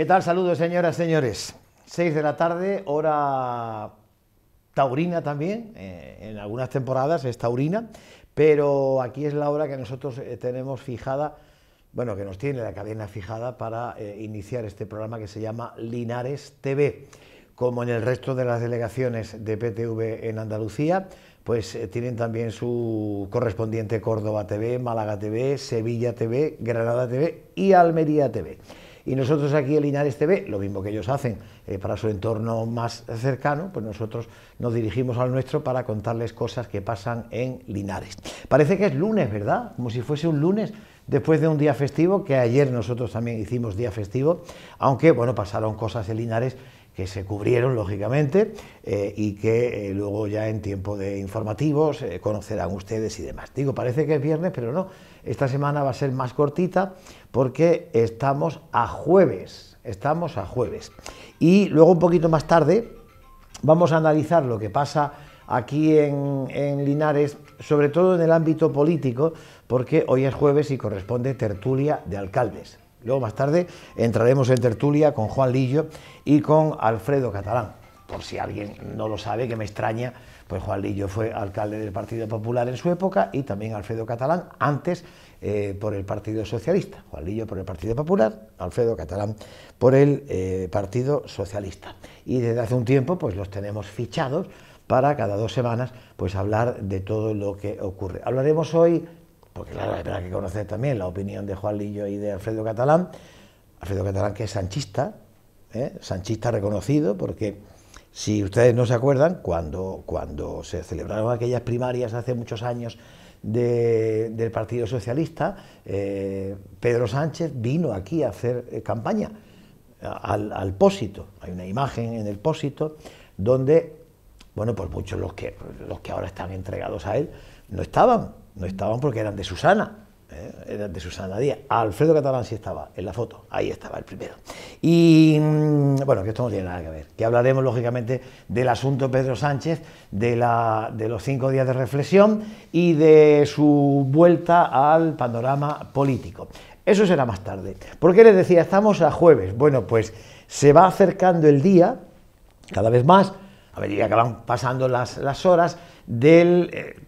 ¿Qué tal? Saludos, señoras, señores. 6 de la tarde, hora taurina también. Eh, en algunas temporadas es taurina, pero aquí es la hora que nosotros eh, tenemos fijada, bueno, que nos tiene la cadena fijada para eh, iniciar este programa que se llama Linares TV. Como en el resto de las delegaciones de PTV en Andalucía, pues tienen también su correspondiente Córdoba TV, Málaga TV, Sevilla TV, Granada TV y Almería TV. Y nosotros aquí en Linares TV, lo mismo que ellos hacen eh, para su entorno más cercano, pues nosotros nos dirigimos al nuestro para contarles cosas que pasan en Linares. Parece que es lunes, ¿verdad? Como si fuese un lunes después de un día festivo, que ayer nosotros también hicimos día festivo, aunque, bueno, pasaron cosas en Linares que se cubrieron, lógicamente, eh, y que eh, luego ya en tiempo de informativos conocerán ustedes y demás. Digo, parece que es viernes, pero no, esta semana va a ser más cortita porque estamos a jueves, estamos a jueves. Y luego un poquito más tarde vamos a analizar lo que pasa aquí en, en, Linares, sobre todo en el ámbito político, porque hoy es jueves y corresponde tertulia de alcaldes. Luego más tarde entraremos en tertulia con Juan Lillo y con Alfredo Catalán por si alguien no lo sabe, que me extraña, pues Juan Lillo fue alcalde del Partido Popular en su época y también Alfredo Catalán, antes eh, por el Partido Socialista. Juan Lillo por el Partido Popular, Alfredo Catalán por el eh, Partido Socialista. Y desde hace un tiempo pues los tenemos fichados para cada dos semanas pues hablar de todo lo que ocurre. Hablaremos hoy, porque claro, verdad que conocer también la opinión de Juan Lillo y de Alfredo Catalán, Alfredo Catalán que es sanchista, ¿eh? sanchista reconocido porque si ustedes no se acuerdan, cuando, cuando se celebraron aquellas primarias hace muchos años del Partido Socialista, eh, Pedro Sánchez vino aquí a hacer eh, campaña al, al, pósito. Hay una imagen en el pósito donde, bueno, pues muchos los que, los que ahora están entregados a él no estaban, no estaban porque eran de Susana ¿eh? era de Susana Díaz. Alfredo Catalán sí estaba en la foto, ahí estaba el primero. Y mm, bueno, que esto no tiene nada que ver, que hablaremos lógicamente del asunto Pedro Sánchez, de, la, de los cinco días de reflexión y de su vuelta al panorama político. Eso será más tarde. ¿Por qué les decía, estamos a jueves? Bueno, pues se va acercando el día, cada vez más, a medida que van pasando las, horas, del eh,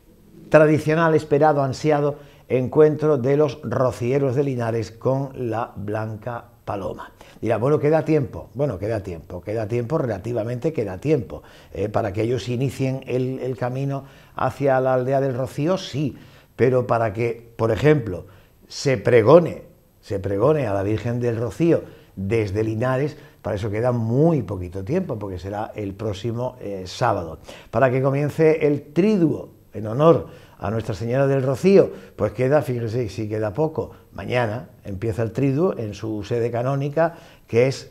tradicional, esperado, ansiado encuentro de los rocieros de Linares con la Blanca Paloma. Dirá, bueno, queda tiempo, bueno, queda tiempo, queda tiempo, relativamente queda tiempo. Eh, para que ellos inicien el, camino hacia la aldea del Rocío, sí, pero para que, por ejemplo, se pregone, se pregone a la Virgen del Rocío desde Linares, para eso queda muy poquito tiempo, porque será el próximo eh, sábado. Para que comience el triduo en honor a Nuestra Señora del Rocío, pues queda, fíjese si queda poco, mañana empieza el triduo en su sede canónica, que es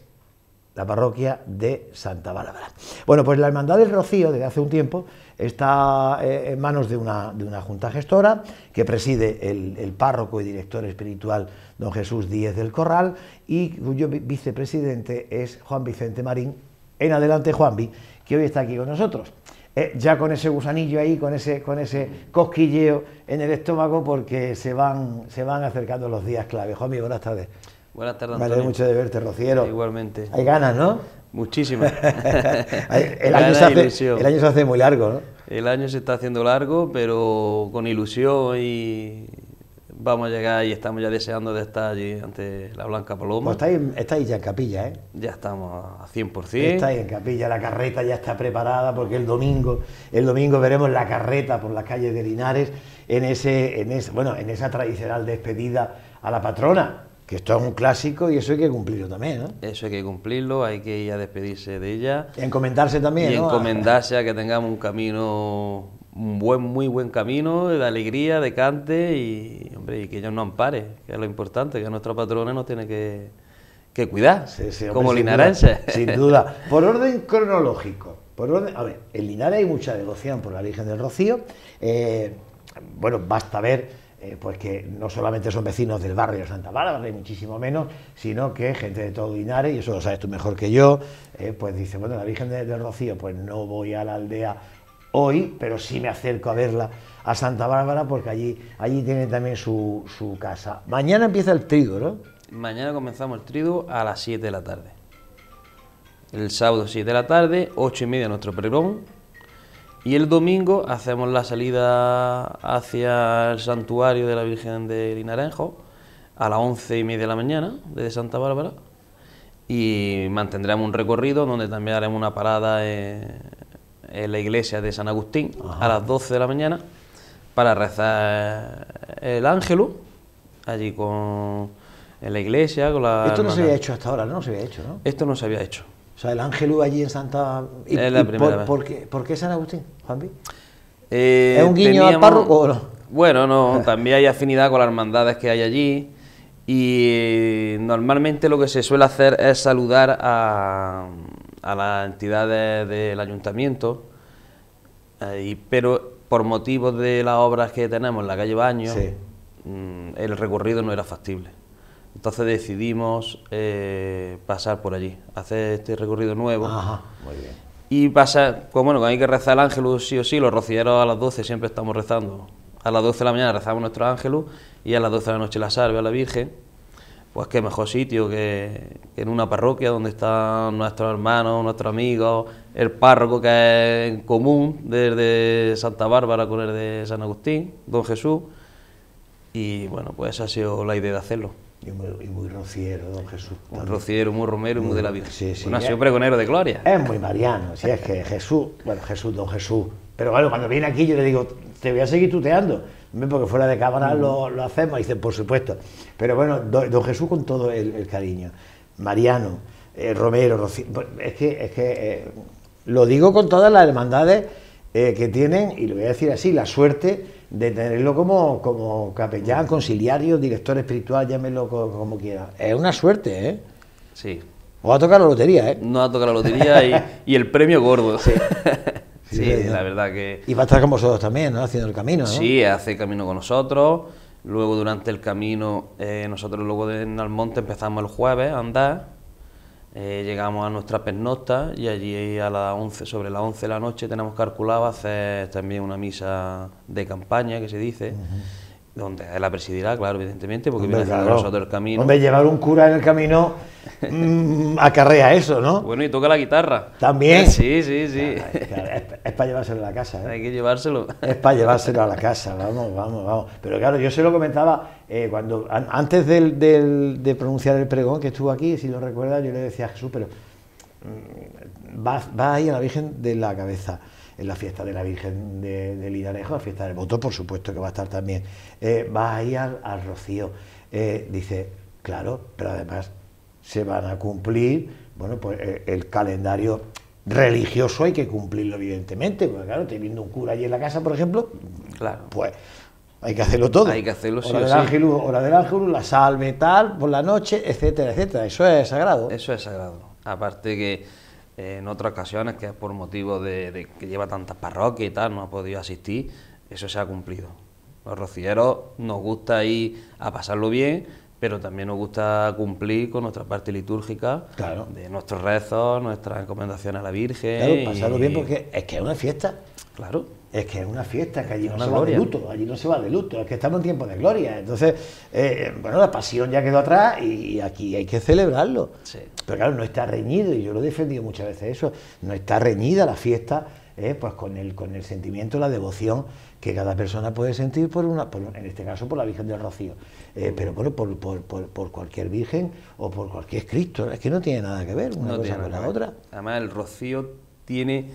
la parroquia de Santa Bárbara. Bueno, pues la Hermandad del Rocío, desde hace un tiempo, está eh, en manos de una, junta gestora que preside el, el, párroco y director espiritual don Jesús Díez del Corral y cuyo vicepresidente es Juan Vicente Marín. En adelante, Juanvi, que hoy está aquí con nosotros. Eh, ya con ese gusanillo ahí, con ese, con ese cosquilleo en el estómago, porque se van, se van acercando los días clave. Juanmi, buenas tardes. Buenas tardes, Antonio. alegro mucho de verte, Rociero. Igualmente. Hay ganas, ¿no? Muchísimas. el, año el año se hace muy largo, ¿no? El año se está haciendo largo, pero con ilusión y, vamos a llegar y estamos ya deseando de estar allí ante la Blanca Paloma. Pues estáis, estáis ya en capilla, ¿eh? Ya estamos a 100%. Estáis en capilla, la carreta ya está preparada porque el domingo, el domingo veremos la carreta por las calles de Linares en, ese, en, ese, bueno, en esa tradicional despedida a la patrona. Que esto es un clásico y eso hay que cumplirlo también, ¿no? Eso hay que cumplirlo, hay que ir a despedirse de ella. Y encomendarse también, y encomendarse a que tengamos un camino un buen, muy buen camino de alegría, de cante y, hombre, y que ellos no amparen... que es lo importante, que nuestro patrona nos tiene que, que cuidar, como sin sin duda. Por orden cronológico, por orden, a ver, en Linares hay mucha devoción por la Virgen del Rocío. Eh, bueno, basta ver. Eh, pues que no solamente son vecinos del barrio Santa Bárbara, hay muchísimo menos, sino que gente de todo Linares, y eso lo sabes tú mejor que yo, eh, pues dice, bueno, la Virgen del Rocío, pues no voy a la aldea hoy, pero sí me acerco a verla a Santa Bárbara porque allí, allí tiene también su, su casa. Mañana empieza el trigo, ¿no? Mañana comenzamos el trigo a las 7 de la tarde. El sábado 7 de la tarde, 8 y media nuestro pregón. Y el domingo hacemos la salida hacia el santuario de la Virgen de Linarenjo a las 11 y media de la mañana desde Santa Bárbara y mantendremos un recorrido donde también haremos una parada en, en la iglesia de San Agustín a las 12 de la mañana para rezar el ángelus allí con en la iglesia con la esto no se había hecho hasta ahora no se había hecho no esto no se había hecho o sea el ángelus allí en Santa y, es por, qué, San Agustín Juanvi eh, es un guiño al párroco o no bueno no también hay afinidad con las hermandades que hay allí y normalmente lo que se suele hacer es saludar a a las entidades del ayuntamiento, eh, pero por motivos de las obras que tenemos en la calle Baño, mm, el recorrido no era factible. Entonces decidimos eh, pasar por allí, hacer este recorrido nuevo. Y pasar, pues bueno, hay que rezar el ángelus sí o sí, los rocieros a las 12 siempre estamos rezando. A las 12 de la mañana rezamos nuestro ángelus y a las 12 de la noche la salve a la Virgen pues qué mejor sitio que, en una parroquia donde están nuestros hermanos, nuestros amigos, el párroco que es en común desde Santa Bárbara con el de San Agustín, don Jesús. Y bueno, pues ha sido la idea de hacerlo. Y muy, rociero, don Jesús. Un rociero, muy romero muy de la vida. Sí, sí, bueno, pues pregonero de gloria. Es muy mariano, si es que Jesús, bueno, Jesús, don Jesús. Pero bueno, cuando viene aquí yo le digo, te voy a seguir tuteando porque fuera de cámara mm. lo, hacemos, y dicen, por supuesto. Pero bueno, don, Jesús con todo el, cariño, Mariano, eh, Romero, Rocío, pues, es que, es que eh, lo digo con todas las hermandades eh, que tienen, y lo voy a decir así, la suerte de tenerlo como, como capellán, conciliario, director espiritual, llámelo como, quiera. Es una suerte, ¿eh? Sí. O va a tocar la lotería, ¿eh? no va a tocar la lotería y, y el premio gordo. Sí, la verdad que... Y va a estar con vosotros también, ¿no? Haciendo el camino, ¿no? Sí, hace el camino con nosotros. Luego, durante el camino, eh, nosotros luego en Almonte empezamos el jueves a andar. Eh, llegamos a nuestra pernocta y allí a las 11, sobre las 11 de la noche tenemos calculado hacer también una misa de campaña, que se dice. Donde la presidirá, claro, evidentemente, porque viene a el camino. Hombre, llevar un cura en el camino mm, acarrea eso, ¿no? Bueno, y toca la guitarra. También. Sí, sí, sí. es, para llevárselo a la casa. ¿eh? Hay que llevárselo. Es para llevárselo a la casa, vamos, vamos, vamos. Pero claro, yo se lo comentaba eh, cuando antes de pronunciar el pregón que estuvo aquí, si lo recuerdas, yo le decía a Jesús, pero mm, va, va ahí a la Virgen de la cabeza en la fiesta de la Virgen de, de Lidarejo, la fiesta del voto, por supuesto que va a estar también. Eh, va ahí al, al Rocío. Eh, dice, claro, pero además se van a cumplir, bueno, pues eh, el calendario religioso hay que cumplirlo, evidentemente, porque claro, te viendo un cura allí en la casa, por ejemplo, claro. pues hay que hacerlo todo. Hay que hacerlo, sí, del ángel, hora del ángel, la salve tal, por la noche, etcétera, etcétera. Eso es sagrado. Eso es sagrado. Aparte que en otras ocasiones que es por motivo de, que lleva tantas parroquias y tal no ha podido asistir, eso se ha cumplido. Los rocieros nos gusta ir a pasarlo bien, pero también nos gusta cumplir con nuestra parte litúrgica, claro. de nuestros rezos, nuestras encomendaciones a la Virgen. Claro, pasarlo bien porque es que es una fiesta. Claro es que es una fiesta, que allí no se va de luto, allí no se va de luto, es que estamos en tiempo de gloria. Entonces, eh, bueno, la pasión ya quedó atrás y aquí hay que celebrarlo. Pero claro, no está reñido, y yo lo he defendido muchas veces eso, no está reñida la fiesta eh, pues con el, con el sentimiento, la devoción que cada persona puede sentir por una, en este caso por la Virgen del Rocío, eh, mm. pero bueno, por, cualquier Virgen o por cualquier Cristo, es que no tiene nada que ver una cosa con la otra. Además, el Rocío tiene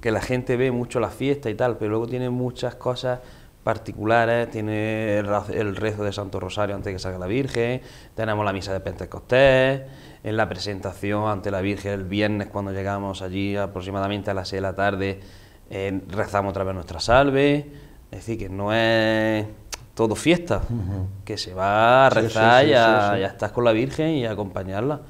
que la gente ve mucho la fiesta y tal, pero luego tiene muchas cosas particulares, tiene el rezo de Santo Rosario antes de que salga la Virgen, tenemos la misa de Pentecostés, en la presentación ante la Virgen el viernes cuando llegamos allí aproximadamente a las 6 de la tarde, eh, rezamos otra vez nuestra salve, es decir, que no es todo fiesta, que se va a rezar ya ya y, con la Virgen y a acompañarla.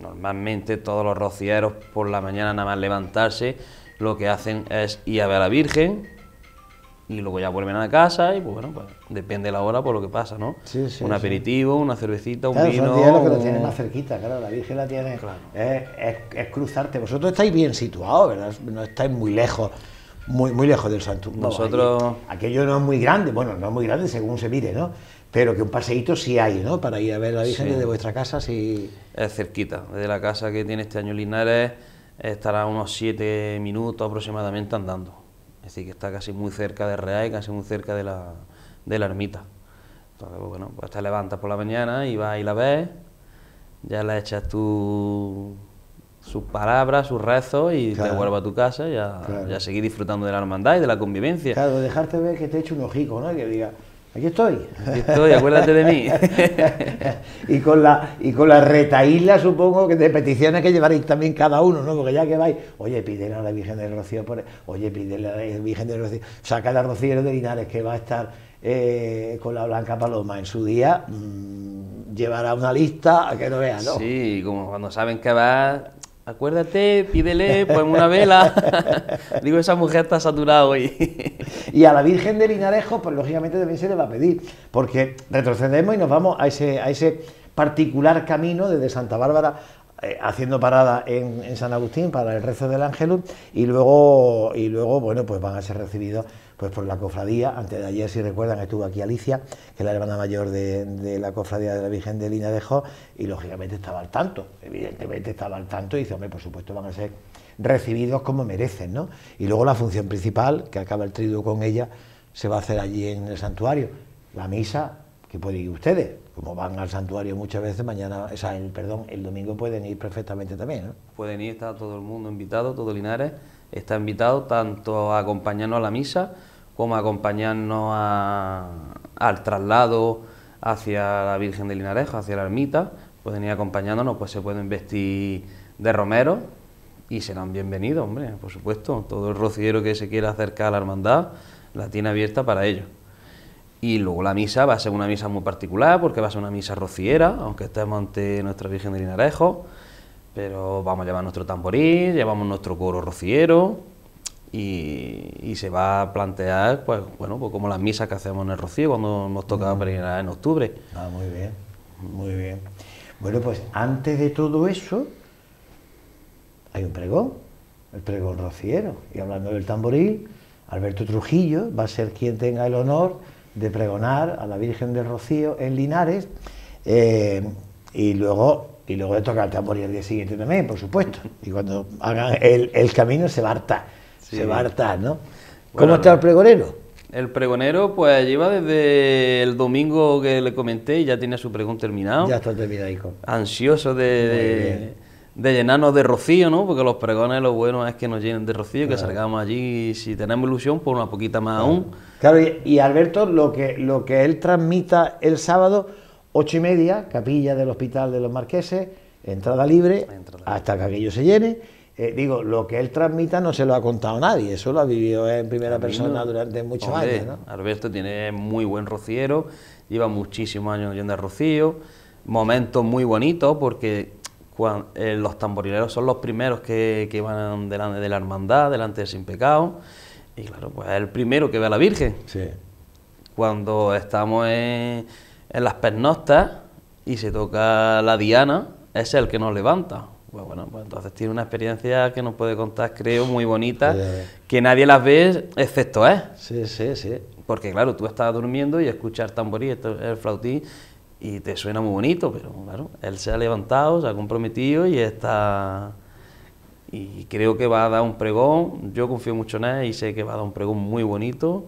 Normalmente todos los rocieros por la mañana nada más levantarse lo que hacen es ir a ver a la Virgen y luego ya vuelven a la casa y pues bueno, pues, depende de la hora por pues, lo que pasa, ¿no? Sí, sí, un aperitivo, una cervecita, un vino... que más cerquita, claro, la Virgen la tiene... Claro. Es, cruzarte. Vosotros estáis bien situados, ¿verdad? No estáis muy lejos, muy, muy lejos del santuario. Nosotros... aquello no es muy grande, bueno, no es muy grande según se mire, ¿no? Pero que un paseíto sí hay, ¿no? Para ir a ver la Virgen de vuestra casa, sí. Es cerquita, desde la casa que tiene este año Linares estará unos siete minutos aproximadamente andando. Es decir, que está casi muy cerca de Real casi muy cerca de la, de la ermita. Entonces, pues bueno, pues te levantas por la mañana y vas y la ves, ya le echas tú sus palabras, sus rezos y te vuelvo a tu casa y ya seguir disfrutando de la hermandad y de la convivencia. Claro, dejarte ver que te hecho un ojico, ¿no? Que diga, Aquí estoy. Aquí estoy, acuérdate de mí. y, con la, y con la supongo, que de peticiones que llevaréis también cada uno, ¿no? Porque ya que vais, oye, piden a la Virgen del Rocío, oye, pide a la Virgen del Rocío, saca la Rocío de Linares que va a estar eh, con la Blanca Paloma en su día, mm, llevará una lista a que no vean, ¿no? Sí, como cuando saben que va, acuérdate, pídele, ponme una vela. Digo, esa mujer está saturada hoy. y a la Virgen de Linarejo, pues lógicamente también se le va a pedir, porque retrocedemos y nos vamos a ese, a ese particular camino desde Santa Bárbara eh, haciendo parada en, San Agustín para el rezo del ángel, y luego, y luego, bueno, pues van a ser recibidos pues por la cofradía, antes de ayer, si recuerdan, estuvo aquí Alicia, que es la hermana mayor de, la cofradía de la Virgen de Lina de Jó, y lógicamente estaba al tanto, evidentemente estaba al tanto, y dice, hombre, por supuesto van a ser recibidos como merecen, ¿no? Y luego la función principal, que acaba el triduo con ella, se va a hacer allí en el santuario. La misa, que pueden ir ustedes, como van al santuario muchas veces, mañana, o el, perdón, el domingo pueden ir perfectamente también, ¿no? Pueden ir, está todo el mundo invitado, todo Linares está invitado tanto a acompañarnos a la misa como a acompañarnos al traslado hacia la Virgen de Linarejo, hacia la ermita, pueden ir acompañándonos, pues se pueden vestir de romero y serán bienvenidos, hombre, por supuesto, todo el rociero que se quiera acercar a la hermandad la tiene abierta para ellos. Y luego la misa va a ser una misa muy particular porque va a ser una misa rociera, aunque estemos ante nuestra Virgen de Linarejo, pero vamos a llevar nuestro tamboril, llevamos nuestro coro rociero y, se va a plantear, pues bueno, pues como las misas que hacemos en el rocío cuando nos toca en octubre. Ah, muy bien, muy bien. Bueno, pues antes de todo eso, hay un pregón, el pregón rociero. Y hablando del tamboril, Alberto Trujillo va a ser quien tenga el honor de pregonar a la Virgen del Rocío en Linares. Eh, y luego y luego le toca acá por el día siguiente también, por supuesto. Y cuando hagan el, camino se va hartar, se va hartar, ¿no? ¿Cómo está el pregonero? El pregonero, pues lleva desde el domingo que le comenté y ya tiene su pregón terminado. Ya está terminado, Ansioso de, de, llenarnos de rocío, ¿no? Porque los pregones lo bueno es que nos llenen de rocío, que salgamos allí y si tenemos ilusión, por pues una poquita más aún. Claro, y, Alberto, lo que, lo que él transmita el sábado Ocho y media, capilla del Hospital de los Marqueses, entrada libre, hasta que aquello se llene. Eh, digo, lo que él transmita no se lo ha contado nadie, eso lo ha vivido en primera persona durante muchos años. Alberto tiene muy buen rociero, lleva muchísimos años yendo a rocío, momentos muy bonitos porque eh, los tamborileros son los primeros que, que van delante de la hermandad, delante de Sin Pecado, y claro, pues es el primero que ve a la Virgen. Sí. Cuando estamos en en las pernoctas y se toca la diana, es el que nos levanta. Pues bueno, pues entonces tiene una experiencia que nos puede contar, creo, muy bonita, que nadie las ve excepto él. Sí, sí, sí. Porque claro, tú estás durmiendo y escuchas el tamborí, el flautín, y te suena muy bonito, pero claro, él se ha levantado, se ha comprometido y está... Y creo que va a dar un pregón, yo confío mucho en él y sé que va a dar un pregón muy bonito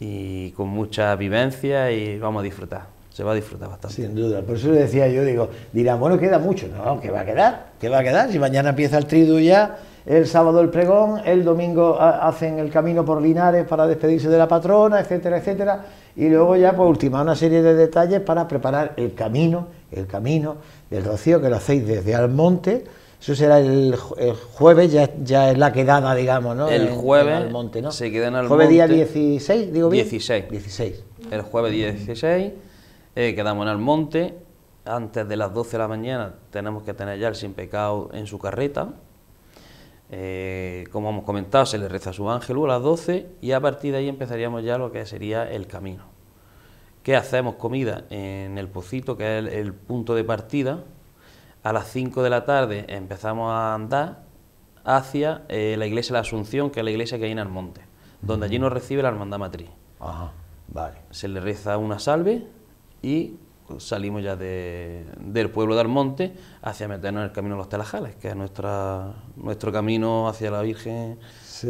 y con mucha vivencia y vamos a disfrutar se va a disfrutar bastante. Sin duda, por eso le decía yo, digo, dirán, bueno, queda mucho, no, que va a quedar, que va a quedar, si mañana empieza el tridu ya, el sábado el pregón, el domingo hacen el camino por Linares para despedirse de la patrona, etcétera, etcétera, y luego ya pues última... una serie de detalles para preparar el camino, el camino del rocío que lo hacéis desde Almonte, eso será el, jueves, ya, ya, es la quedada, digamos, ¿no? El jueves en Almonte, ¿no? se en Almonte. Jueves día 16, digo bien. 16. 16. El jueves 16 eh, quedamos en el monte antes de las 12 de la mañana tenemos que tener ya el sin pecado en su carreta. Eh, como hemos comentado, se le reza a su ángel a las 12 y a partir de ahí empezaríamos ya lo que sería el camino. ¿Qué hacemos comida? En el pocito, que es el, punto de partida. A las 5 de la tarde empezamos a andar hacia eh, la iglesia de la Asunción, que es la iglesia que hay en el monte, donde allí nos recibe la hermandad matriz. vale. Se le reza una salve y salimos ya de, del pueblo de Almonte hacia meternos en el camino de los Telajales, que es nuestra, nuestro camino hacia la Virgen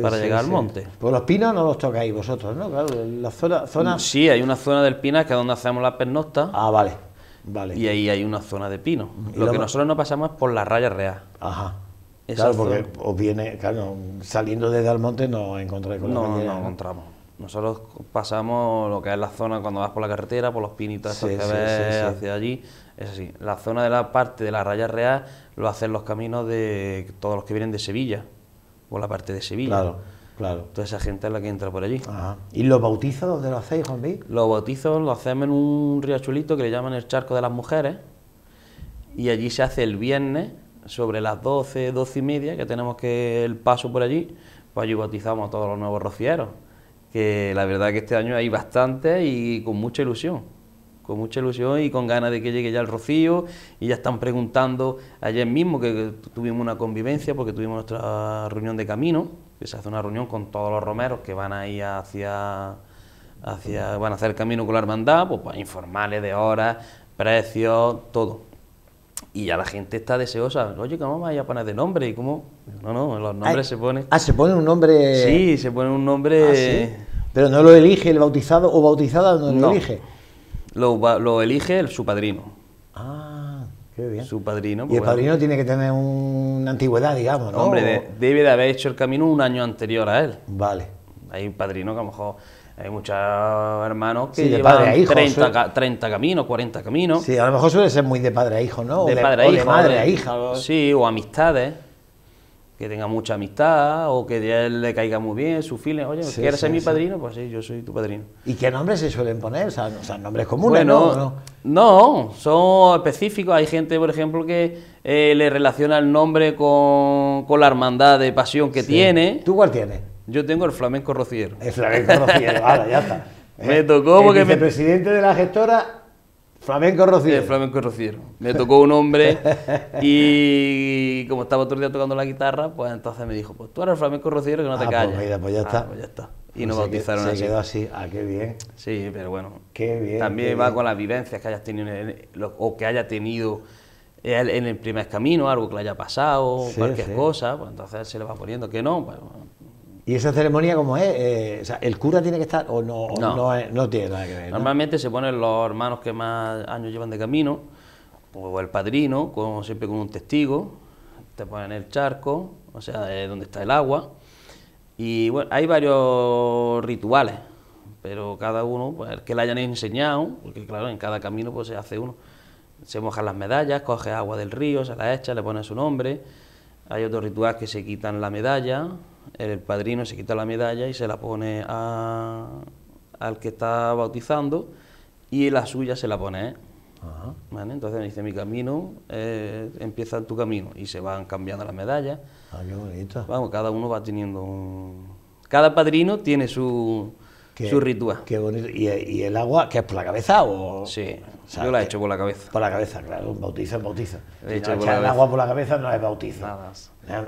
para llegar al monte. Por los pinos no los tocáis vosotros, ¿no? Claro, la zona, zona... Sí, hay una zona del Pina que es donde hacemos la pernocta. Ah, vale, vale. Y ahí hay una zona de pino. Lo, que nosotros no pasamos es por la raya real. Ajá. claro, porque viene, claro, saliendo desde Almonte no encontráis con la No, no, no encontramos. Nosotros pasamos lo que es la zona cuando vas por la carretera, por los pinitos hacia allí. Es así. La zona de la parte de la raya real lo hacen los caminos de todos los que vienen de Sevilla, o la parte de Sevilla. Claro, claro. Toda esa gente es la que entra por allí. Ajá. ¿Y los bautizos dónde lo hacéis, Juan Los bautizos lo hacemos en un riachuelito que le llaman el Charco de las Mujeres. Y allí se hace el viernes, sobre las 12, doce y media, que tenemos que el paso por allí, pues allí bautizamos a todos los nuevos rocieros que la verdad que este año hay bastante y con mucha ilusión, con mucha ilusión y con ganas de que llegue ya el rocío y ya están preguntando ayer mismo que tuvimos una convivencia porque tuvimos nuestra reunión de camino, que se hace una reunión con todos los romeros que van a ir hacia, hacia van a hacer camino con la hermandad, pues para de horas, precios, todo. Y ya la gente está deseosa. Oye, ¿cómo vamos a poner de nombre? ¿Y cómo? No, no, los ah, nombres se pone Ah, se pone un nombre. Sí, se pone un nombre. Ah, Pero no lo elige el bautizado o bautizada, no, lo elige. Lo, elige el, su padrino. Ah, qué bien. Su padrino. y el pues padrino tiene que tener una antigüedad, digamos, ¿no? Hombre, debe de haber hecho el camino un año anterior a él. Vale. Hay un padrino que a lo mejor hay muchos hermanos que a 30, caminos, 40 caminos. Sí, a lo mejor suele ser muy de padre a hijo, ¿no? De, padre a hijo. De madre a hija. Sí, o amistades. Que tenga mucha amistad o que él le caiga muy bien, su file. Oye, ¿quieres ser mi padrino? Pues sí, yo soy tu padrino. ¿Y qué nombres se suelen poner? O sea, nombres comunes, ¿no? No, son específicos. Hay gente, por ejemplo, que eh, le relaciona el nombre con, con, la hermandad de pasión que tiene. ¿Tú cuál tienes? Yo tengo el flamenco rociero. El flamenco rociero, ahora ya está. Me tocó el porque. El presidente de la gestora, flamenco rociero. El flamenco rociero. Me tocó un hombre y como estaba otro día tocando la guitarra, pues entonces me dijo: Pues tú eres el flamenco rociero que no te ah, pues calles. Pues, ya está. Ah, pues ya está. Y pues nos bautizaron así. Se quedó así, ah, qué bien. Sí, pero bueno. Qué bien. También va con las vivencias que hayas tenido o que haya tenido en el primer camino, algo que le haya pasado, cualquier cosa, pues entonces se le va poniendo que no. Pues, ¿Y esa ceremonia cómo es? Eh, o sea, ¿El cura tiene que estar o no, tiene nada que ver? Normalmente se ponen los hermanos que más años llevan de camino, o el padrino, como siempre con un testigo, te ponen el charco, o sea, es donde está el agua. Y bueno, hay varios rituales, pero cada uno, pues, el que le hayan enseñado, porque claro, en cada camino pues se hace uno. Se mojan las medallas, coge agua del río, se la echa, le pone su nombre hay otros rituales que se quitan la medalla, el padrino se quita la medalla y se la pone al que está bautizando y la suya se la pone. Entonces dice, mi camino eh, empieza tu camino y se van cambiando las medallas. Ah, qué bonito. Vamos, cada uno va teniendo un... Cada padrino tiene su, ...su ritual... Qué Y, el agua, que es por la cabeza o...? Sí, yo la he hecho por la cabeza. Por la cabeza, claro, bautizo, bautizo. el agua por la cabeza no es bautizo. Nada.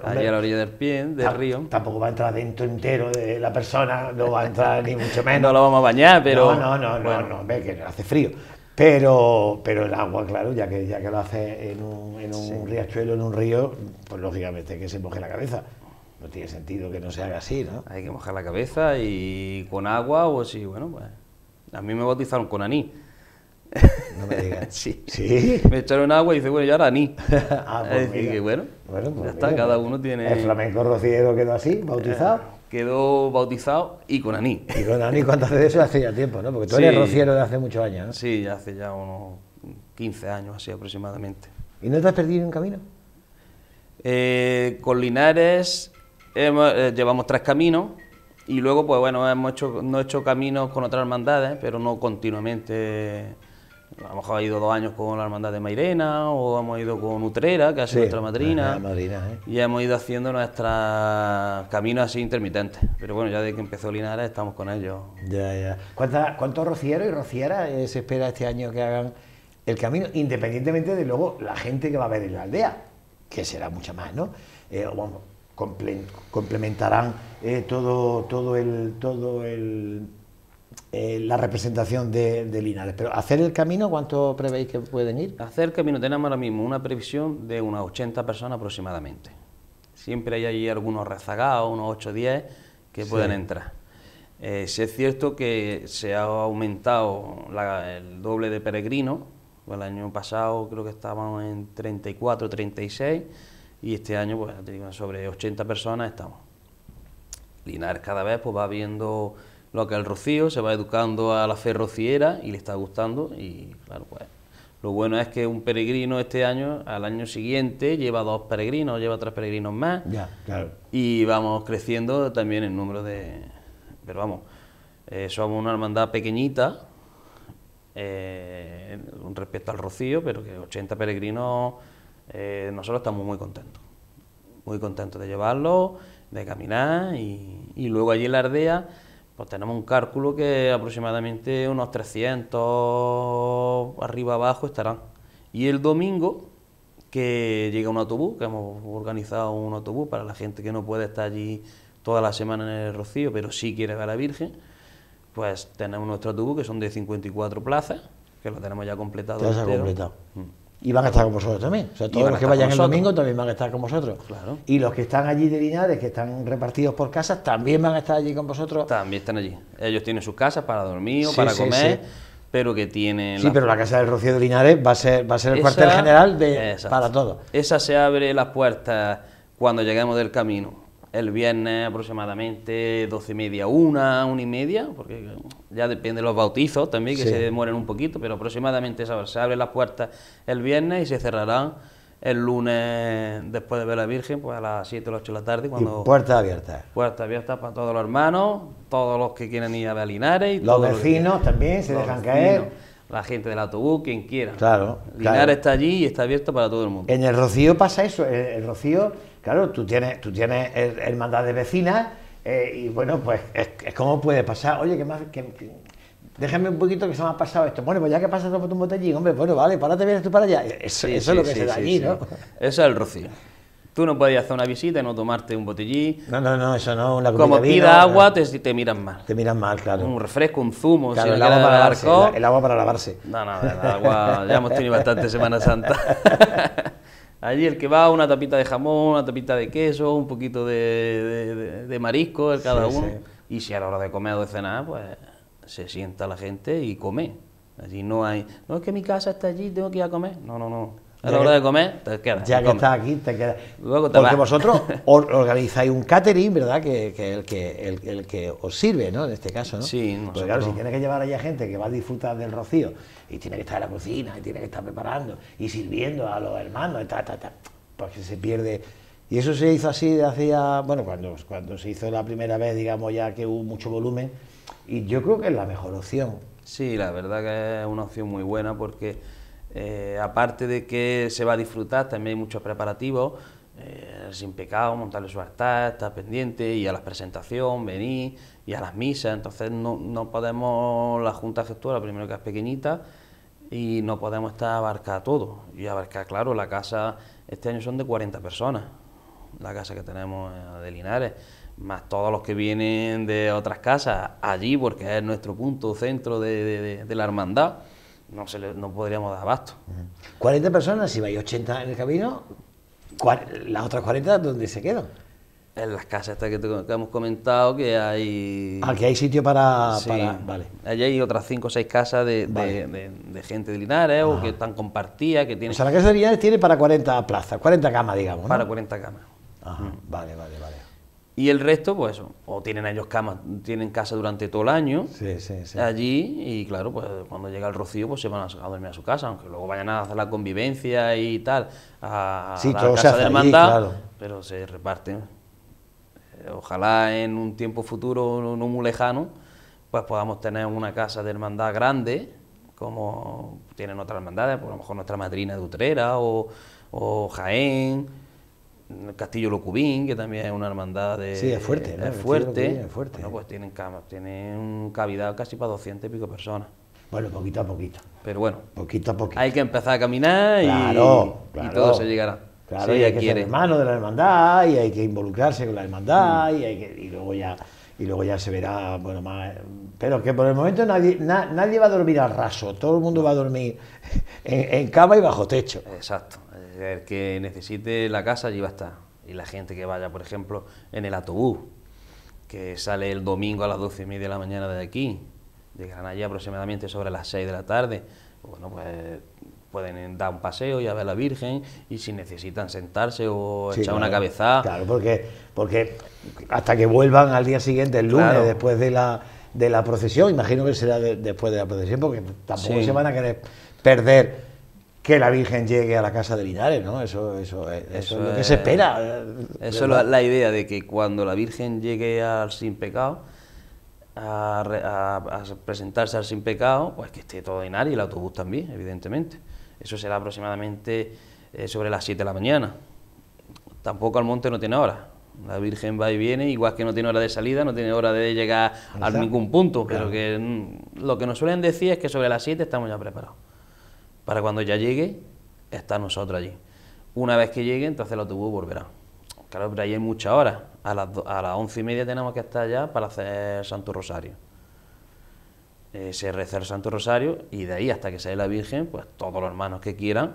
a la orilla del pie, del río. Tampoco va a entrar dentro entero de la persona, no va a entrar ni mucho menos. No lo vamos a bañar, pero... No, no, no, no, no, ve que hace frío. Pero, pero el agua, claro, ya que, ya que lo hace en un, en un riachuelo, en un río, pues lógicamente que se moje la cabeza no tiene sentido que no se haga así, ¿no? Hay que mojar la cabeza y con agua o así, bueno, pues... A mí me bautizaron con aní. No me digas. sí. sí. Me echaron agua y dice, bueno, yo ahora aní. ah, pues bueno, pues ya está, pues cada uno tiene... El flamenco rociero quedó así, bautizado. Eh, quedó bautizado y con aní. Y con aní, cuando hace eso hace ya tiempo, ¿no? Porque tú eres rociero de hace muchos años, ¿no? Sí, ya hace ya unos 15 años así aproximadamente. ¿Y no te has perdido en camino? Eh, con Linares eh, llevamos tres caminos y luego, pues bueno, hemos hecho, no hecho caminos con otras hermandades, pero no continuamente. A lo mejor ha ido dos años con la hermandad de Mairena o hemos ido con Utrera, que ha sido nuestra madrina. ¿eh? Y hemos ido haciendo nuestros caminos así intermitentes. Pero bueno, ya desde que empezó Linares estamos con ellos. Ya, ya. ¿Cuántos rocieros y rocieras eh, se espera este año que hagan el camino? Independientemente de luego la gente que va a ver en la aldea, que será mucha más, ¿no? complementarán eh, todo, todo el, todo el, eh, la representación de, Linares. Pero hacer el camino, ¿cuánto prevéis que pueden ir? Hacer el camino tenemos ahora mismo una previsión de unas 80 personas aproximadamente. Siempre hay ahí algunos rezagados, unos 8 o 10 que pueden entrar. Eh, si es cierto que se ha aumentado el doble de peregrinos, el año pasado creo que estábamos en 34, 36 y este año, pues, sobre 80 personas estamos. Linares cada vez pues, va viendo lo que es el rocío, se va educando a la fe rociera y le está gustando y claro, pues lo bueno es que un peregrino este año, al año siguiente, lleva dos peregrinos, lleva tres peregrinos más. Ya, claro. Y vamos creciendo también el número de... Pero vamos, eh, somos una hermandad pequeñita eh, respecto al rocío, pero que 80 peregrinos eh, nosotros estamos muy contentos, muy contentos de llevarlo, de caminar y, luego allí en la aldea pues tenemos un cálculo que aproximadamente unos 300 arriba abajo estarán. Y el domingo que llega un autobús, que hemos organizado un autobús para la gente que no puede estar allí toda la semana en el Rocío, pero sí quiere ver a la Virgen, pues tenemos nuestro autobús que son de 54 plazas, que lo tenemos ya completado y van a estar con vosotros también. todos los que vayan el domingo también van a estar con vosotros. Claro. Y los que están allí de Linares, que están repartidos por casas, también van a estar allí con vosotros. También están allí. Ellos tienen sus casas para dormir o para comer. Pero que tienen... Sí, pero la casa del Rocío de Linares va a ser, va a ser el cuartel general de, para todos. Esa se abre las puertas cuando lleguemos del camino el viernes aproximadamente ...doce y media, una, una y media, porque ya depende de los bautizos también, que se demoren un poquito, pero aproximadamente Se abren las puertas el viernes y se cerrarán el lunes después de ver a la Virgen, pues a las 7 o las 8 de la tarde. Cuando puerta abierta puerta abierta para todos los hermanos, todos los que quieren ir a ver Linares. Y los vecinos también se dejan caer. La gente del autobús, quien quiera. Claro. Linares está allí y está abierto para todo el mundo. En el Rocío pasa eso, el Rocío Claro, tú tienes, tú tienes hermandad de vecinas eh, y bueno, pues es, es, como puede pasar. Oye, que más... Que, déjame un poquito que se me ha pasado esto. Bueno, pues ya que pasa, toma tu botellín, hombre, bueno, vale, párate bien vienes tú para allá. Eso, es lo que se da allí, ¿no? Eso es el rocío. Tú no podías hacer una visita y no tomarte un botellín. No, no, no, eso no. Una Como pida agua, eh. te, te, miran mal. Te miran mal, claro. Un refresco, un zumo, si el, agua para lavarse, el, el agua para lavarse. No, no, el agua, ya hemos tenido bastante Semana Santa. Allí el que va, una tapita de jamón, una tapita de queso, un poquito de, de, marisco, el cada uno. Y si a la hora de comer o de cenar, pues se sienta la gente y come. Allí no hay, no es que mi casa está allí, tengo que ir a comer. No, no, no a la hora de comer, te quedas. Ya que estás aquí, te queda Luego Porque vosotros organizáis un catering, ¿verdad? Que, el, que el, que os sirve, ¿no? En este caso, ¿no? Sí, nosotros... claro, si tienes que llevar allá gente que va a disfrutar del rocío y tiene que estar en la cocina y tiene que estar preparando y sirviendo a los hermanos, ta, ta, porque se pierde. Y eso se hizo así de hacía, bueno, cuando, cuando se hizo la primera vez, digamos, ya que hubo mucho volumen. Y yo creo que es la mejor opción. Sí, la verdad que es una opción muy buena porque eh, aparte de que se va a disfrutar, también hay muchos preparativos, eh, sin pecado, montarle su altar, estar pendiente, y a la presentación, venir, y a las misas, entonces no, podemos, la Junta Gestora, primero que es pequeñita, y no podemos estar abarcar todo, y abarcar, claro, la casa, este año son de 40 personas, la casa que tenemos eh, de Linares, más todos los que vienen de otras casas allí, porque es nuestro punto centro de la hermandad no, podríamos dar abasto. 40 personas, si vais 80 en el camino, las otras 40, ¿dónde se quedan? En las casas estas que, te, hemos comentado, que hay... Ah, que hay sitio para... Sí, vale. Allí hay otras 5 o 6 casas de, gente de Linares o que están compartidas, que tienen... O sea, la casa de Linares tiene para 40 plazas, 40 camas, digamos, ¿no? Para 40 camas. Ajá, mm. vale, vale, vale. Y el resto, pues, o tienen ellos camas, tienen casa durante todo el año allí, y claro, pues cuando llega el rocío, pues se van a, dormir a su casa, aunque luego vayan a hacer la convivencia y tal, a, la casa de hermandad, pero se reparten. Eh, ojalá en un tiempo futuro, no muy lejano, pues podamos tener una casa de hermandad grande, como tienen otras hermandades, por pues, lo mejor nuestra madrina de Utrera o, o Jaén Castillo Locubín, que también es una hermandad de... Sí, es fuerte, ¿no? Es fuerte. fuerte. pues tienen, tienen cavidad casi para 200 y pico personas. Bueno, poquito a poquito. Pero bueno. Poquito a poquito. Hay que empezar a caminar y, todo se llegará. Claro, y hay que ser hermano de la hermandad, y hay que involucrarse con la hermandad, y, hay que, luego ya y luego ya se verá, bueno, más... Pero que por el momento nadie, nadie va a dormir al raso, todo el mundo va a dormir en cama y bajo techo. Exacto. El que necesite la casa allí va a estar. Y la gente que vaya, por ejemplo, en el autobús, que sale el domingo a las doce y media de la mañana de aquí, de allí aproximadamente sobre las 6 de la tarde. Bueno, pues pueden dar un paseo y a ver a la Virgen y si necesitan sentarse o echar una cabezada. Claro, porque, porque hasta que vuelvan al día siguiente, el lunes, después de la, de la procesión, imagino que será después de la procesión, porque tampoco se van a querer perder que la Virgen llegue a la casa de Linares, ¿no? Eso, eso, eh, eso, es lo que se espera. Eso es eh, la idea de que cuando la Virgen llegue al sin pecado, a, presentarse al sin pecado, pues que esté todo en Linares y el autobús también, evidentemente. Eso será aproximadamente eh, sobre las 7 de la mañana. Tampoco al monte no tiene hora. La Virgen va y viene, igual que no tiene hora de salida, no tiene hora de llegar a ningún punto, pero que mm, lo que nos suelen decir es que sobre las 7 estamos ya preparados para cuando ya llegue, ...está nosotros allí. Una vez que llegue, entonces el autobús volverá. Claro, pero ahí hay muchas horas. A las, a las once y media tenemos que estar allá para hacer Santo Rosario. se reza el Santo Rosario y de ahí hasta que sale la Virgen, pues todos los hermanos que quieran,